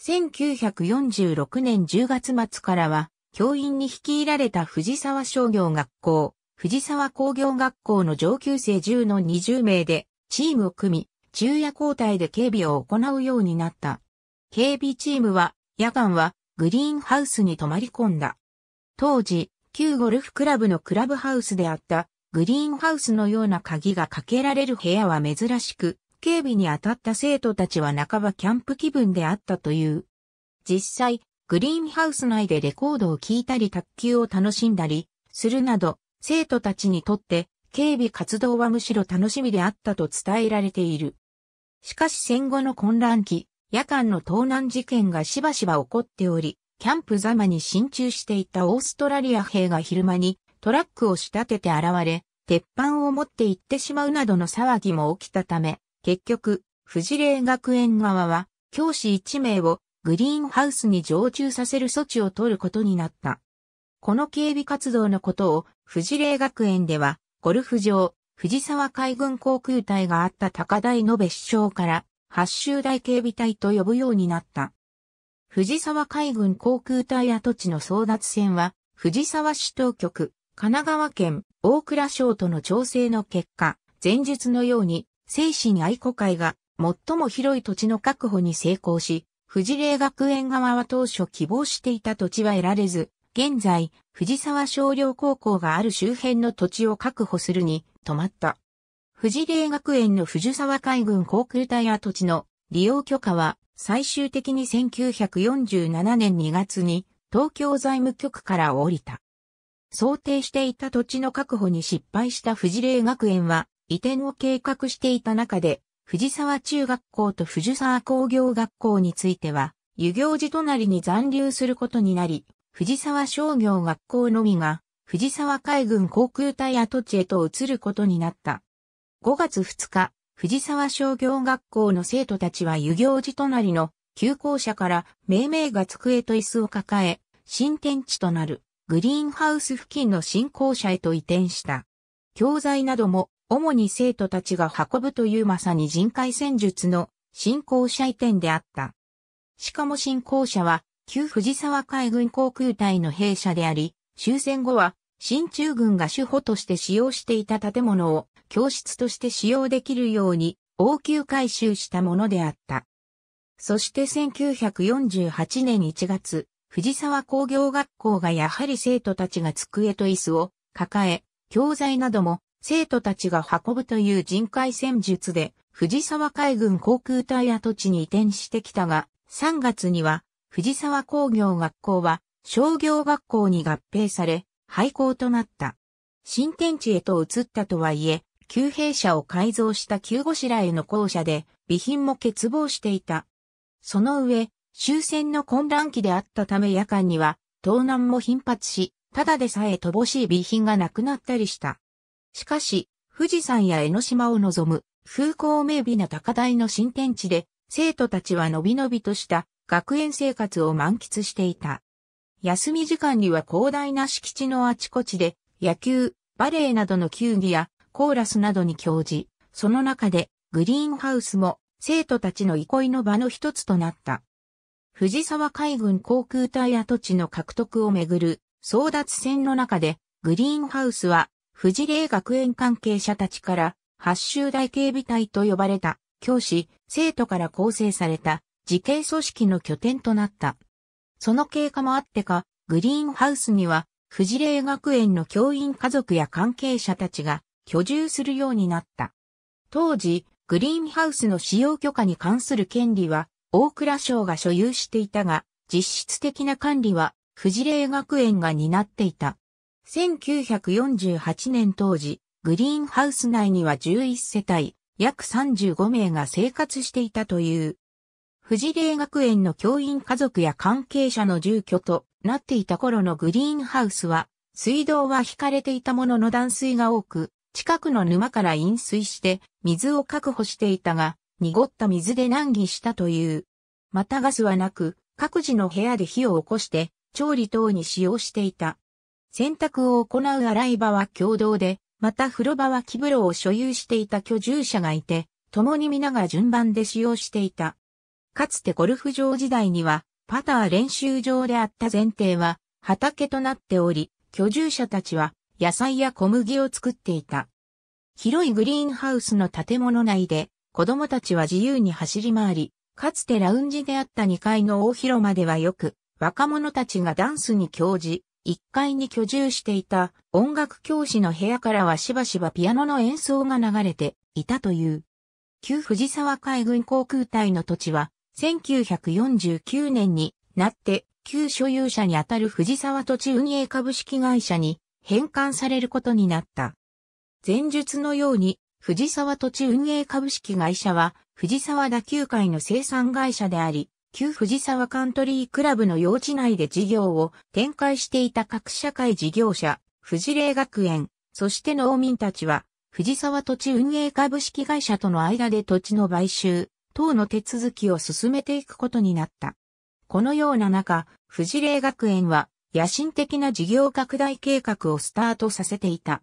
1946年10月末からは、教員に率いられた藤沢商業学校、藤沢工業学校の上級生10の20名で、チームを組み、昼夜交代で警備を行うようになった。警備チームは、夜間は、グリーンハウスに泊まり込んだ。当時、旧ゴルフクラブのクラブハウスであった、グリーンハウスのような鍵がかけられる部屋は珍しく、警備に当たった生徒たちは半ばキャンプ気分であったという。実際、グリーンハウス内でレコードを聴いたり卓球を楽しんだりするなど、生徒たちにとって警備活動はむしろ楽しみであったと伝えられている。しかし戦後の混乱期、夜間の盗難事件がしばしば起こっており、キャンプざまに進駐していたオーストラリア兵が昼間にトラックを仕立てて現れ、鉄板を持って行ってしまうなどの騒ぎも起きたため、結局、富士霊学園側は教師1名をグリーンハウスに常駐させる措置を取ることになった。この警備活動のことを、富士霊学園では、ゴルフ場、藤沢海軍航空隊があった高台延べ首相から、八州大警備隊と呼ぶようになった。藤沢海軍航空隊跡地の争奪戦は、藤沢市当局、神奈川県、大倉省との調整の結果、前述のように、精神愛護会が最も広い土地の確保に成功し、富士霊学園側は当初希望していた土地は得られず、現在、藤沢商業高校がある周辺の土地を確保するに、止まった。富士霊学園の藤沢海軍航空隊跡地の利用許可は、最終的に1947年2月に、東京財務局から降りた。想定していた土地の確保に失敗した富士霊学園は、移転を計画していた中で、藤沢中学校と藤沢工業学校については、遊行寺隣に残留することになり、藤沢商業学校のみが、藤沢海軍航空隊跡地へと移ることになった。5月2日、藤沢商業学校の生徒たちは遊行寺隣の旧校舎から命名が机と椅子を抱え、新天地となるグリーンハウス付近の新校舎へと移転した。教材なども主に生徒たちが運ぶというまさに人海戦術の進行者移転であった。しかも進行者は、旧藤沢海軍航空隊の兵舎であり、終戦後は、新中軍が主保として使用していた建物を教室として使用できるように応急改修したものであった。そして1948年1月、藤沢工業学校がやはり生徒たちが机と椅子を抱え、教材なども生徒たちが運ぶという人海戦術で、藤沢海軍航空隊跡地に移転してきたが、3月には、藤沢工業学校は商業学校に合併され、廃校となった。新天地へと移ったとはいえ、旧兵舎を改造した旧後白への校舎で、備品も欠乏していた。その上、終戦の混乱期であったため夜間には、盗難も頻発し、ただでさえ乏しい備品がなくなったりした。しかし、富士山や江ノ島を望む風光明媚な高台の新天地で、生徒たちはのびのびとした学園生活を満喫していた。休み時間には広大な敷地のあちこちで野球、バレエなどの球技やコーラスなどに興じ、その中でグリーンハウスも生徒たちの憩いの場の一つとなった。藤沢海軍航空隊跡地の獲得をめぐる争奪戦の中でグリーンハウスは富士霊学園関係者たちから、八州大警備隊と呼ばれた、教師、生徒から構成された、自警組織の拠点となった。その経過もあってか、グリーンハウスには、富士霊学園の教員家族や関係者たちが居住するようになった。当時、グリーンハウスの使用許可に関する権利は、大倉省が所有していたが、実質的な管理は、富士霊学園が担っていた。1948年当時、グリーンハウス内には11世帯、約35名が生活していたという。富士霊学園の教員家族や関係者の住居となっていた頃のグリーンハウスは、水道は引かれていたものの断水が多く、近くの沼から飲水して水を確保していたが、濁った水で難儀したという。またガスはなく、各自の部屋で火を起こして、調理等に使用していた。洗濯を行う洗い場は共同で、また風呂場は木風呂を所有していた居住者がいて、共に皆が順番で使用していた。かつてゴルフ場時代には、パター練習場であった前提は、畑となっており、居住者たちは野菜や小麦を作っていた。広いグリーンハウスの建物内で、子供たちは自由に走り回り、かつてラウンジであった2階の大広間ではよく、若者たちがダンスに興じ、1階に居住していた音楽教師の部屋からはしばしばピアノの演奏が流れていたという。旧藤沢海軍航空隊の土地は1949年になって旧所有者にあたる藤沢土地運営株式会社に返還されることになった。前述のように藤沢土地運営株式会社は藤沢打球会の生産会社であり、旧藤沢カントリークラブの用地内で事業を展開していた各社会事業者、藤霊学園、そして農民たちは、藤沢土地運営株式会社との間で土地の買収、等の手続きを進めていくことになった。このような中、藤霊学園は野心的な事業拡大計画をスタートさせていた。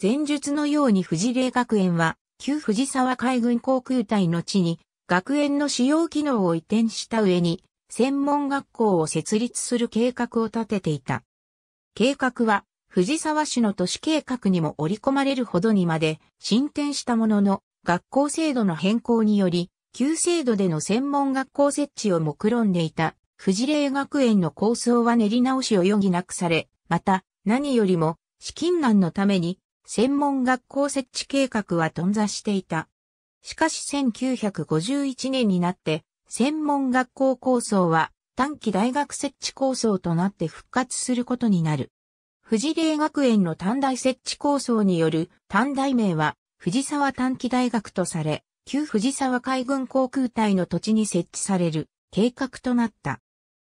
前述のように藤霊学園は、旧藤沢海軍航空隊の地に学園の主要機能を移転した上に、専門学校を設立する計画を立てていた。計画は、藤沢市の都市計画にも織り込まれるほどにまで進展したものの、学校制度の変更により、旧制度での専門学校設置を目論んでいた、藤霊学園の構想は練り直しを余儀なくされ、また、何よりも、資金難のために、専門学校設置計画は頓挫していた。しかし1951年になって、専門学校構想は短期大学設置構想となって復活することになる。富士霊学園の短大設置構想による短大名は藤沢短期大学とされ、旧藤沢海軍航空隊の土地に設置される計画となった。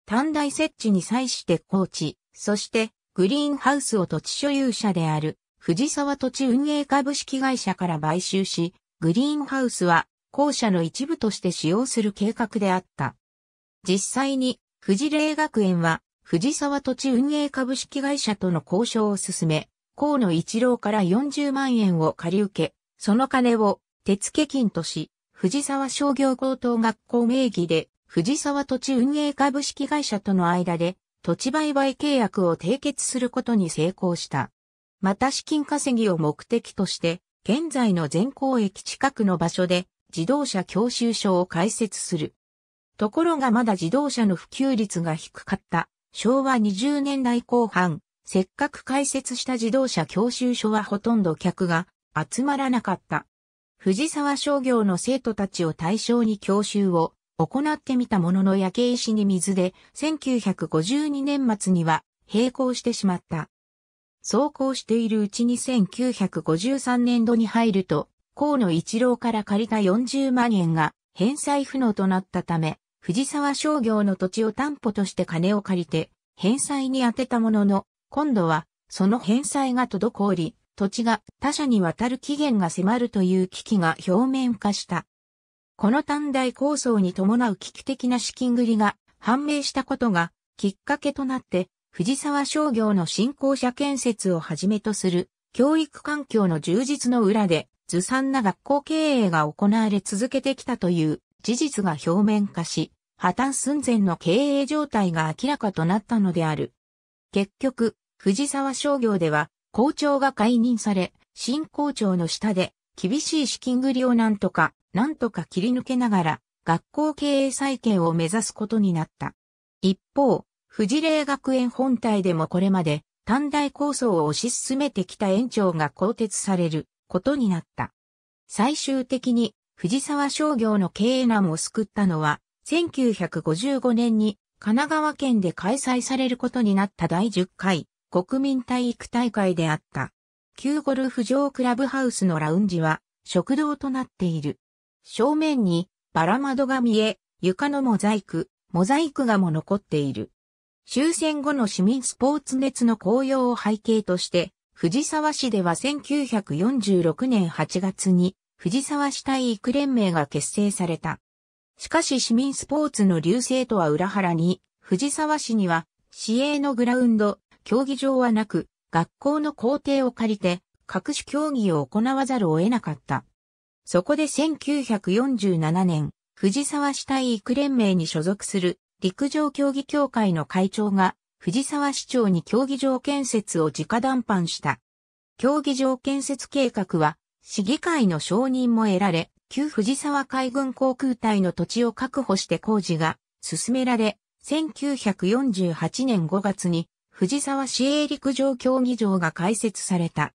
短大設置に際して高知、そしてグリーンハウスを土地所有者である藤沢土地運営株式会社から買収し、グリーンハウスは校舎の一部として使用する計画であった。実際に、富士霊学園は、藤沢土地運営株式会社との交渉を進め、河野一郎から40万円を借り受け、その金を手付金とし、藤沢商業高等学校名義で、藤沢土地運営株式会社との間で、土地売買契約を締結することに成功した。また資金稼ぎを目的として、現在の全港駅近くの場所で自動車教習所を開設する。ところがまだ自動車の普及率が低かった昭和20年代後半、せっかく開設した自動車教習所はほとんど客が集まらなかった。藤沢商業の生徒たちを対象に教習を行ってみたものの焼け石に水で1952年末には並行してしまった。走行しているうちに1953年度に入ると、河野一郎から借りた40万円が返済不能となったため、藤沢商業の土地を担保として金を借りて、返済に充てたものの、今度は、その返済が滞り、土地が他社に渡る期限が迫るという危機が表面化した。この短大構想に伴う危機的な資金繰りが判明したことがきっかけとなって藤沢商業の新校舎建設をはじめとする教育環境の充実の裏でずさんな学校経営が行われ続けてきたという事実が表面化し、破綻寸前の経営状態が明らかとなったのである。結局、藤沢商業では校長が解任され、新校長の下で厳しい資金繰りをなんとか、なんとか切り抜けながら、学校経営再建を目指すことになった。一方、富士霊学園本体でもこれまで短大構想を推し進めてきた園長が更迭されることになった。最終的に藤沢商業の経営難を救ったのは、1955年に神奈川県で開催されることになった第10回国民体育大会であった。旧ゴルフ場クラブハウスのラウンジは食堂となっている。正面にバラ窓が見え、床のモザイク、モザイク画も残っている。終戦後の市民スポーツ熱の高揚を背景として、藤沢市では1946年8月に藤沢市体育連盟が結成された。しかし市民スポーツの流星とは裏腹に、藤沢市には市営のグラウンド、競技場はなく、学校の校庭を借りて、各種競技を行わざるを得なかった。そこで1947年、藤沢市体育連盟に所属する陸上競技協会の会長が藤沢市長に競技場建設を直談判した。競技場建設計画は市議会の承認も得られ、旧藤沢海軍航空隊の土地を確保して工事が進められ、1948年5月に藤沢市営陸上競技場が開設された。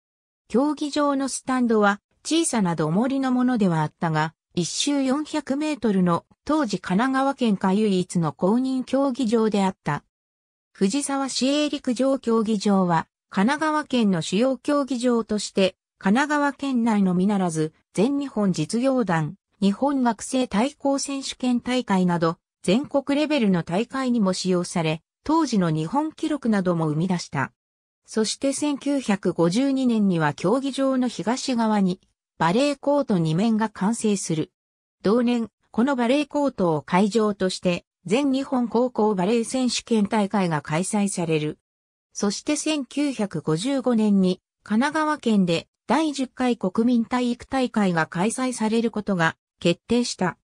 競技場のスタンドは小さな土盛りのものではあったが、一周400メートルの当時神奈川県下唯一の公認競技場であった。藤沢市営陸上競技場は、神奈川県の主要競技場として、神奈川県内のみならず、全日本実業団、日本学生対抗選手権大会など、全国レベルの大会にも使用され、当時の日本記録なども生み出した。そして1952年には競技場の東側に、バレーコート2面が完成する。同年、このバレーコートを会場として、全日本高校バレー選手権大会が開催される。そして1955年に、神奈川県で第10回国民体育大会が開催されることが決定した。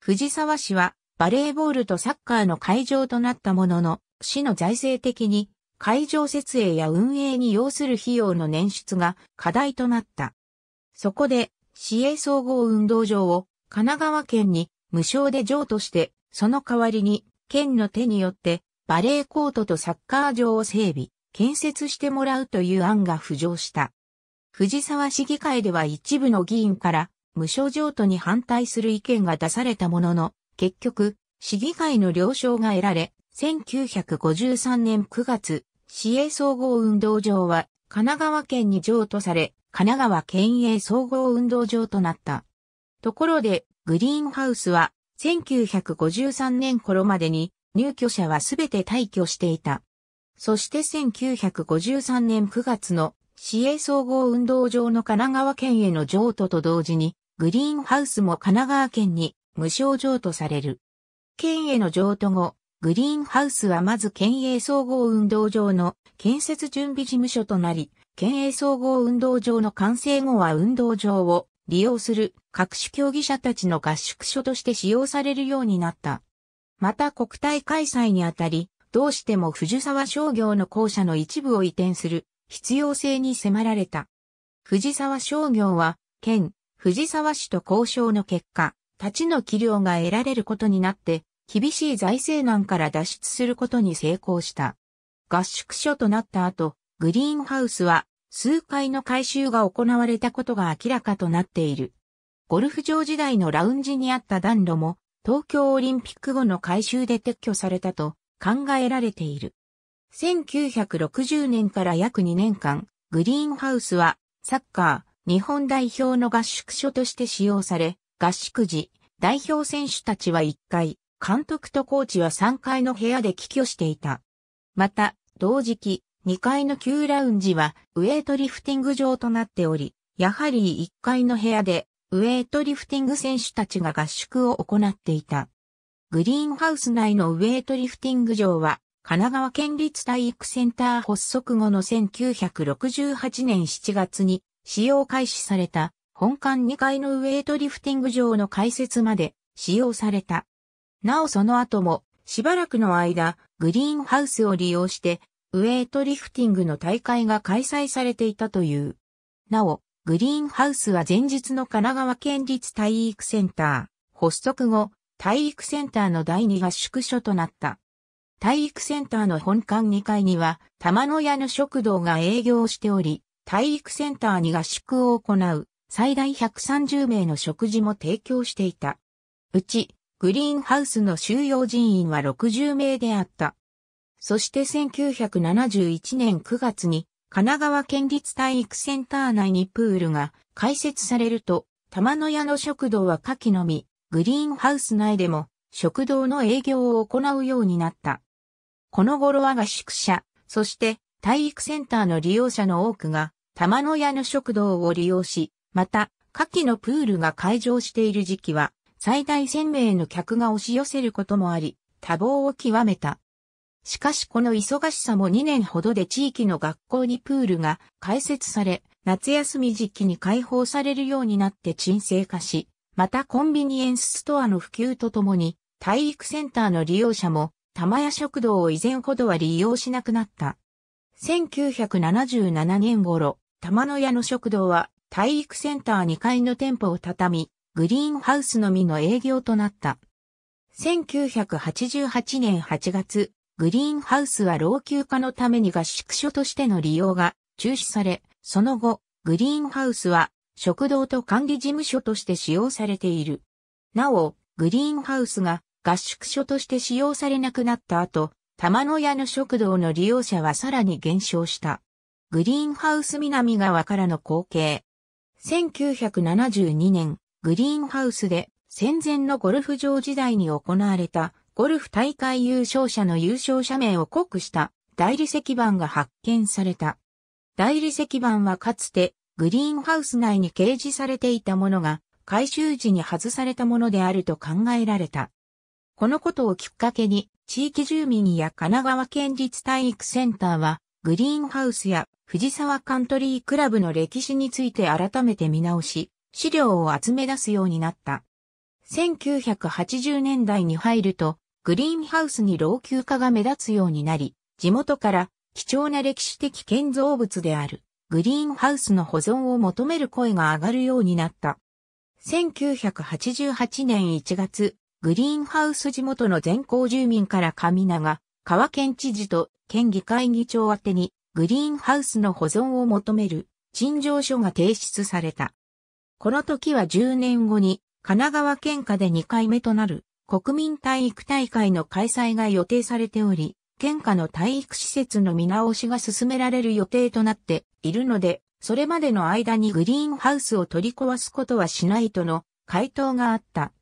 藤沢市はバレーボールとサッカーの会場となったものの、市の財政的に会場設営や運営に要する費用の捻出が課題となった。そこで、市営総合運動場を神奈川県に無償で譲渡して、その代わりに県の手によってバレーコートとサッカー場を整備、建設してもらうという案が浮上した。藤沢市議会では一部の議員から無償譲渡に反対する意見が出されたものの、結局、市議会の了承が得られ、1953年9月、市営総合運動場は神奈川県に譲渡され、神奈川県営総合運動場となった。ところで、グリーンハウスは、1953年頃までに、入居者はすべて退去していた。そして1953年9月の市営総合運動場の神奈川県への譲渡と同時に、グリーンハウスも神奈川県に無償譲渡される。県への譲渡後、グリーンハウスはまず県営総合運動場の建設準備事務所となり、県営総合運動場の完成後は運動場を利用する各種競技者たちの合宿所として使用されるようになった。また国体開催にあたり、どうしても藤沢商業の校舎の一部を移転する必要性に迫られた。藤沢商業は、県、藤沢市と交渉の結果、立ちの器量が得られることになって、厳しい財政難から脱出することに成功した。合宿所となった後、グリーンハウスは数回の改修が行われたことが明らかとなっている。ゴルフ場時代のラウンジにあった暖炉も東京オリンピック後の改修で撤去されたと考えられている。1960年から約2年間、グリーンハウスはサッカー日本代表の合宿所として使用され、合宿時、代表選手たちは1階、監督とコーチは3階の部屋で帰居していた。また、同時期、2階の旧ラウンジはウエイトリフティング場となっており、やはり1階の部屋でウエイトリフティング選手たちが合宿を行っていた。グリーンハウス内のウエイトリフティング場は神奈川県立体育センター発足後の1968年7月に使用開始された本館2階のウエイトリフティング場の開設まで使用された。なおその後もしばらくの間グリーンハウスを利用してウェイトリフティングの大会が開催されていたという。なお、グリーンハウスは前日の神奈川県立体育センター、発足後、体育センターの第二合宿所となった。体育センターの本館2階には、玉の屋の食堂が営業しており、体育センターに合宿を行う、最大130名の食事も提供していた。うち、グリーンハウスの収容人員は60名であった。そして1971年9月に神奈川県立体育センター内にプールが開設されると、玉の屋の食堂は夏季のみ、グリーンハウス内でも食堂の営業を行うようになった。この頃は合宿者、そして体育センターの利用者の多くが玉の屋の食堂を利用し、また、夏季のプールが開場している時期は、最大1000名の客が押し寄せることもあり、多忙を極めた。しかしこの忙しさも2年ほどで地域の学校にプールが開設され、夏休み時期に開放されるようになって沈静化し、またコンビニエンスストアの普及とともに、体育センターの利用者も、玉屋食堂を以前ほどは利用しなくなった。1977年頃、玉の屋の食堂は体育センター2階の店舗を畳み、グリーンハウスのみの営業となった。1988年8月、グリーンハウスは老朽化のために合宿所としての利用が中止され、その後、グリーンハウスは食堂と管理事務所として使用されている。なお、グリーンハウスが合宿所として使用されなくなった後、玉の屋の食堂の利用者はさらに減少した。グリーンハウス南側からの光景。1972年、グリーンハウスで戦前のゴルフ場時代に行われたゴルフ大会優勝者の優勝者名を濃くした大理石板が発見された。大理石板はかつてグリーンハウス内に掲示されていたものが回収時に外されたものであると考えられた。このことをきっかけに地域住民や神奈川県立体育センターはグリーンハウスや藤沢カントリークラブの歴史について改めて見直し、資料を集め出すようになった。1980年代に入るとグリーンハウスに老朽化が目立つようになり、地元から貴重な歴史的建造物であるグリーンハウスの保存を求める声が上がるようになった。1988年1月、グリーンハウス地元の全校住民から上長、川県知事と県議会議長宛てにグリーンハウスの保存を求める陳情書が提出された。この時は10年後に神奈川県下で2回目となる国民体育大会の開催が予定されており、県下の体育施設の見直しが進められる予定となっているので、それまでの間にグリーンハウスを取り壊すことはしないとの回答があった。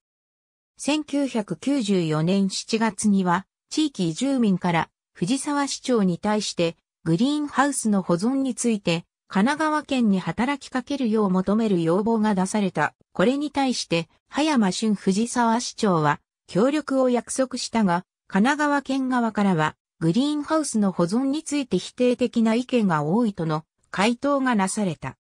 1994年7月には、地域住民から藤沢市長に対してグリーンハウスの保存について神奈川県に働きかけるよう求める要望が出された。これに対して葉山俊藤沢市長は協力を約束したが、神奈川県側からは、グリーンハウスの保存について否定的な意見が多いとの回答がなされた。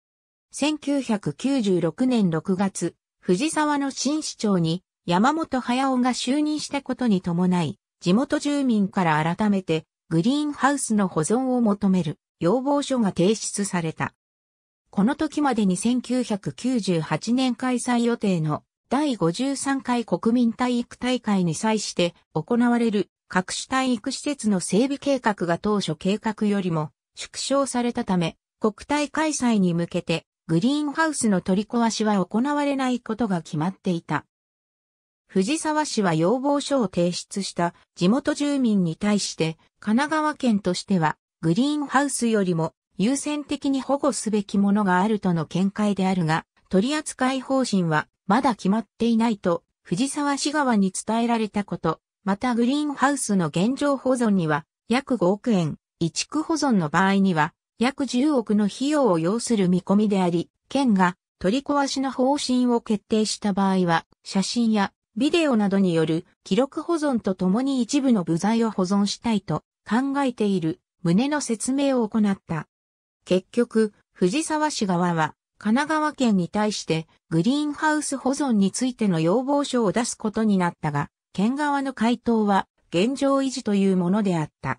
1996年6月、藤沢の新市長に山本駿が就任したことに伴い、地元住民から改めてグリーンハウスの保存を求める要望書が提出された。この時までに1998年開催予定の第53回国民体育大会に際して行われる各種体育施設の整備計画が当初計画よりも縮小されたため、国体開催に向けてグリーンハウスの取り壊しは行われないことが決まっていた。藤沢市は要望書を提出した地元住民に対して神奈川県としてはグリーンハウスよりも優先的に保護すべきものがあるとの見解であるが取扱い方針はまだ決まっていないと、藤沢市側に伝えられたこと、またグリーンハウスの現状保存には、約5億円、移築保存の場合には、約10億の費用を要する見込みであり、県が取り壊しの方針を決定した場合は、写真やビデオなどによる記録保存とともに一部の部材を保存したいと考えている旨の説明を行った。結局、藤沢市側は神奈川県に対してグリーンハウス保存についての要望書を出すことになったが、県側の回答は現状維持というものであった。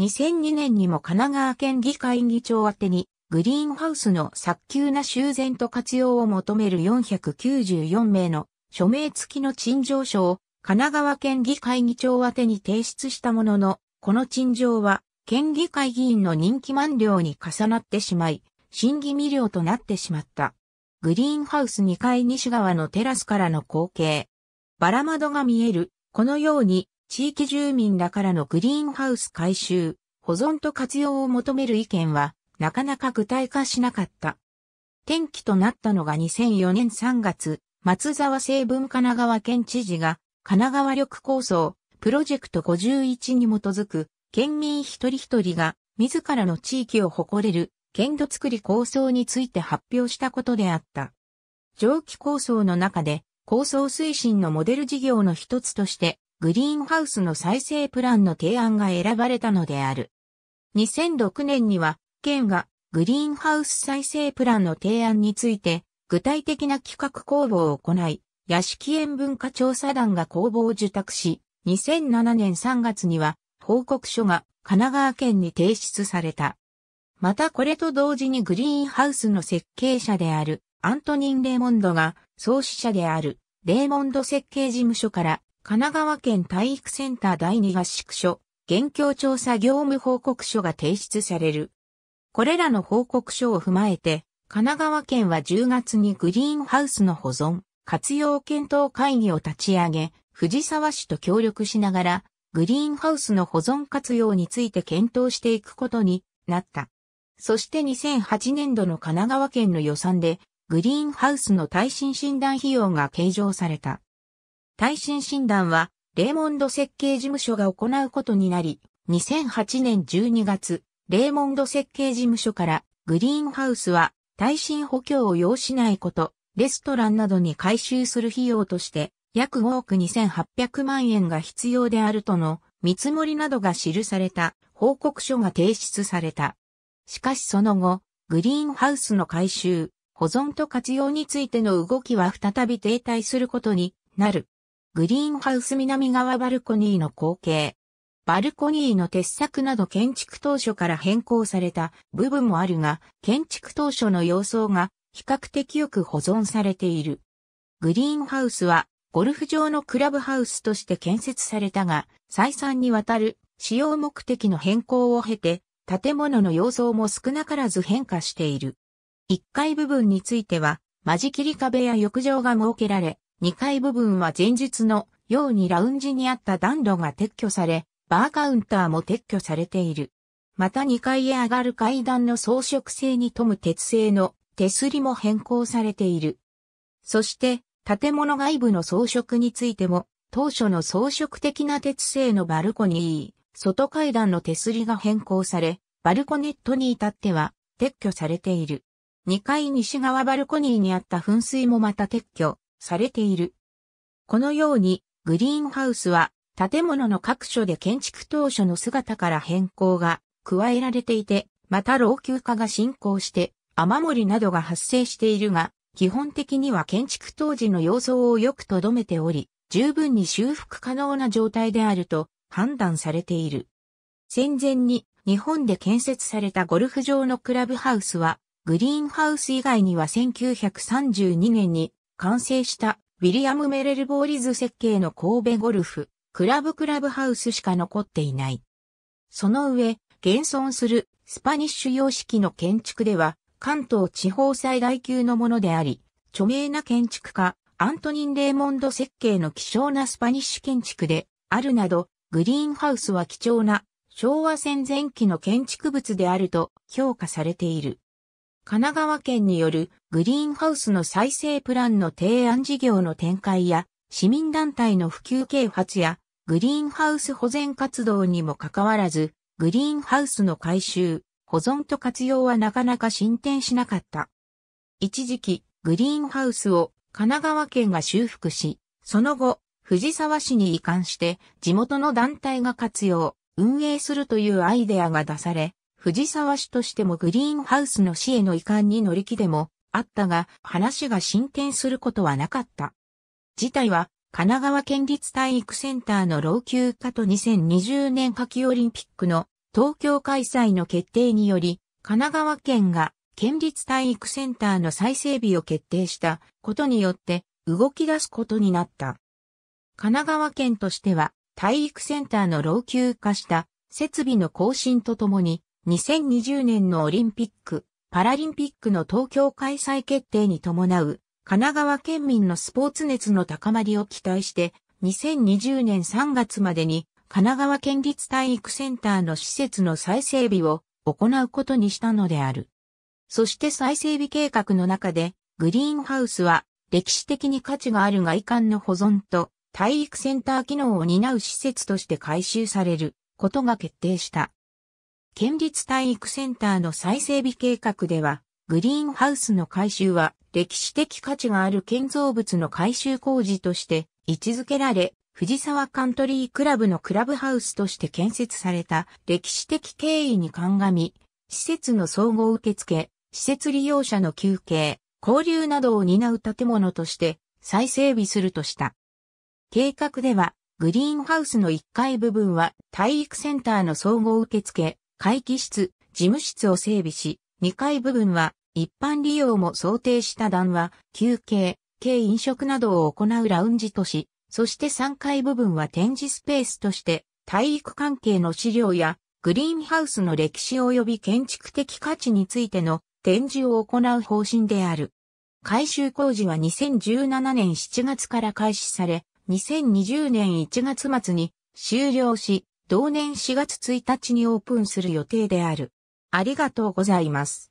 2002年にも神奈川県議会議長宛にグリーンハウスの早急な修繕と活用を求める494名の署名付きの陳情書を神奈川県議会議長宛に提出したものの、この陳情は県議会議員の任期満了に重なってしまい、新議未了となってしまった。グリーンハウス2階西側のテラスからの光景。バラ窓が見える。このように、地域住民らからのグリーンハウス改修、保存と活用を求める意見は、なかなか具体化しなかった。転機となったのが2004年3月、松沢成文神奈川県知事が、神奈川緑構想、プロジェクト51に基づく、県民一人一人が、自らの地域を誇れる、建土作り構想について発表したことであった。蒸気構想の中で構想推進のモデル事業の一つとして、グリーンハウスの再生プランの提案が選ばれたのである。2006年には、県がグリーンハウス再生プランの提案について、具体的な企画公募を行い、屋敷園文化調査団が公募を受託し、2007年3月には報告書が神奈川県に提出された。またこれと同時にグリーンハウスの設計者であるアントニン・レーモンドが創始者であるレーモンド設計事務所から神奈川県体育センター第二合宿所、現況調査業務報告書が提出される。これらの報告書を踏まえて、神奈川県は10月にグリーンハウスの保存、活用検討会議を立ち上げ、藤沢市と協力しながら、グリーンハウスの保存活用について検討していくことになった。そして2008年度の神奈川県の予算で、グリーンハウスの耐震診断費用が計上された。耐震診断は、レーモンド設計事務所が行うことになり、2008年12月、レーモンド設計事務所からグリーンハウスは耐震補強を要しないこと、レストランなどに回収する費用として約5億2800万円が必要であるとの見積もりなどが記された報告書が提出された。しかしその後、グリーンハウスの改修、保存と活用についての動きは再び停滞することになる。グリーンハウス南側バルコニーの光景。バルコニーの鉄柵など建築当初から変更された部分もあるが、建築当初の様相が比較的よく保存されている。グリーンハウスはゴルフ場のクラブハウスとして建設されたが、再三にわたる使用目的の変更を経て、建物の様相も少なからず変化している。1階部分については、間仕切り壁や浴場が設けられ、2階部分は前日のようにラウンジにあった暖炉が撤去され、バーカウンターも撤去されている。また2階へ上がる階段の装飾性に富む鉄製の手すりも変更されている。そして、建物外部の装飾についても、当初の装飾的な鉄製のバルコニー、外階段の手すりが変更され、バルコネットに至っては撤去されている。2階西側バルコニーにあった噴水もまた撤去されている。このようにグリーンハウスは建物の各所で建築当初の姿から変更が加えられていて、また老朽化が進行して雨漏りなどが発生しているが、基本的には建築当時の様相をよく留めており、十分に修復可能な状態であると判断されている。戦前に日本で建設されたゴルフ場のクラブハウスは、グリーンハウス以外には1932年に完成したウィリアム・メレル・ボーリズ設計の神戸ゴルフ、クラブクラブハウスしか残っていない。その上、現存するスパニッシュ様式の建築では、関東地方最大級のものであり、著名な建築家、アントニン・レーモンド設計の希少なスパニッシュ建築であるなど、グリーンハウスは貴重な昭和戦前期の建築物であると評価されている。神奈川県によるグリーンハウスの再生プランの提案事業の展開や市民団体の普及啓発やグリーンハウス保全活動にもかかわらず、グリーンハウスの改修、保存と活用はなかなか進展しなかった。一時期、グリーンハウスを神奈川県が修復し、その後、藤沢市に移管して地元の団体が活用、運営するというアイデアが出され、藤沢市としてもグリーンハウスの市への移管に乗り気でもあったが、話が進展することはなかった。事態は、神奈川県立体育センターの老朽化と2020年夏季オリンピックの東京開催の決定により、神奈川県が県立体育センターの再整備を決定したことによって動き出すことになった。神奈川県としては体育センターの老朽化した設備の更新とともに2020年のオリンピック、パラリンピックの東京開催決定に伴う神奈川県民のスポーツ熱の高まりを期待して2020年3月までに神奈川県立体育センターの施設の再整備を行うことにしたのである。そして再整備計画の中でグリーンハウスは歴史的に価値がある外観の保存と体育センター機能を担う施設として改修されることが決定した。県立体育センターの再整備計画では、グリーンハウスの改修は歴史的価値がある建造物の改修工事として位置づけられ、藤沢カントリークラブのクラブハウスとして建設された歴史的経緯に鑑み、施設の総合受付、施設利用者の休憩、交流などを担う建物として再整備するとした。計画では、グリーンハウスの1階部分は体育センターの総合受付、会議室、事務室を整備し、2階部分は一般利用も想定した談話、休憩、軽飲食などを行うラウンジとし、そして3階部分は展示スペースとして体育関係の資料やグリーンハウスの歴史及び建築的価値についての展示を行う方針である。改修工事は2017年7月から開始され、2020年1月末に終了し、同年4月1日にオープンする予定である。ありがとうございます。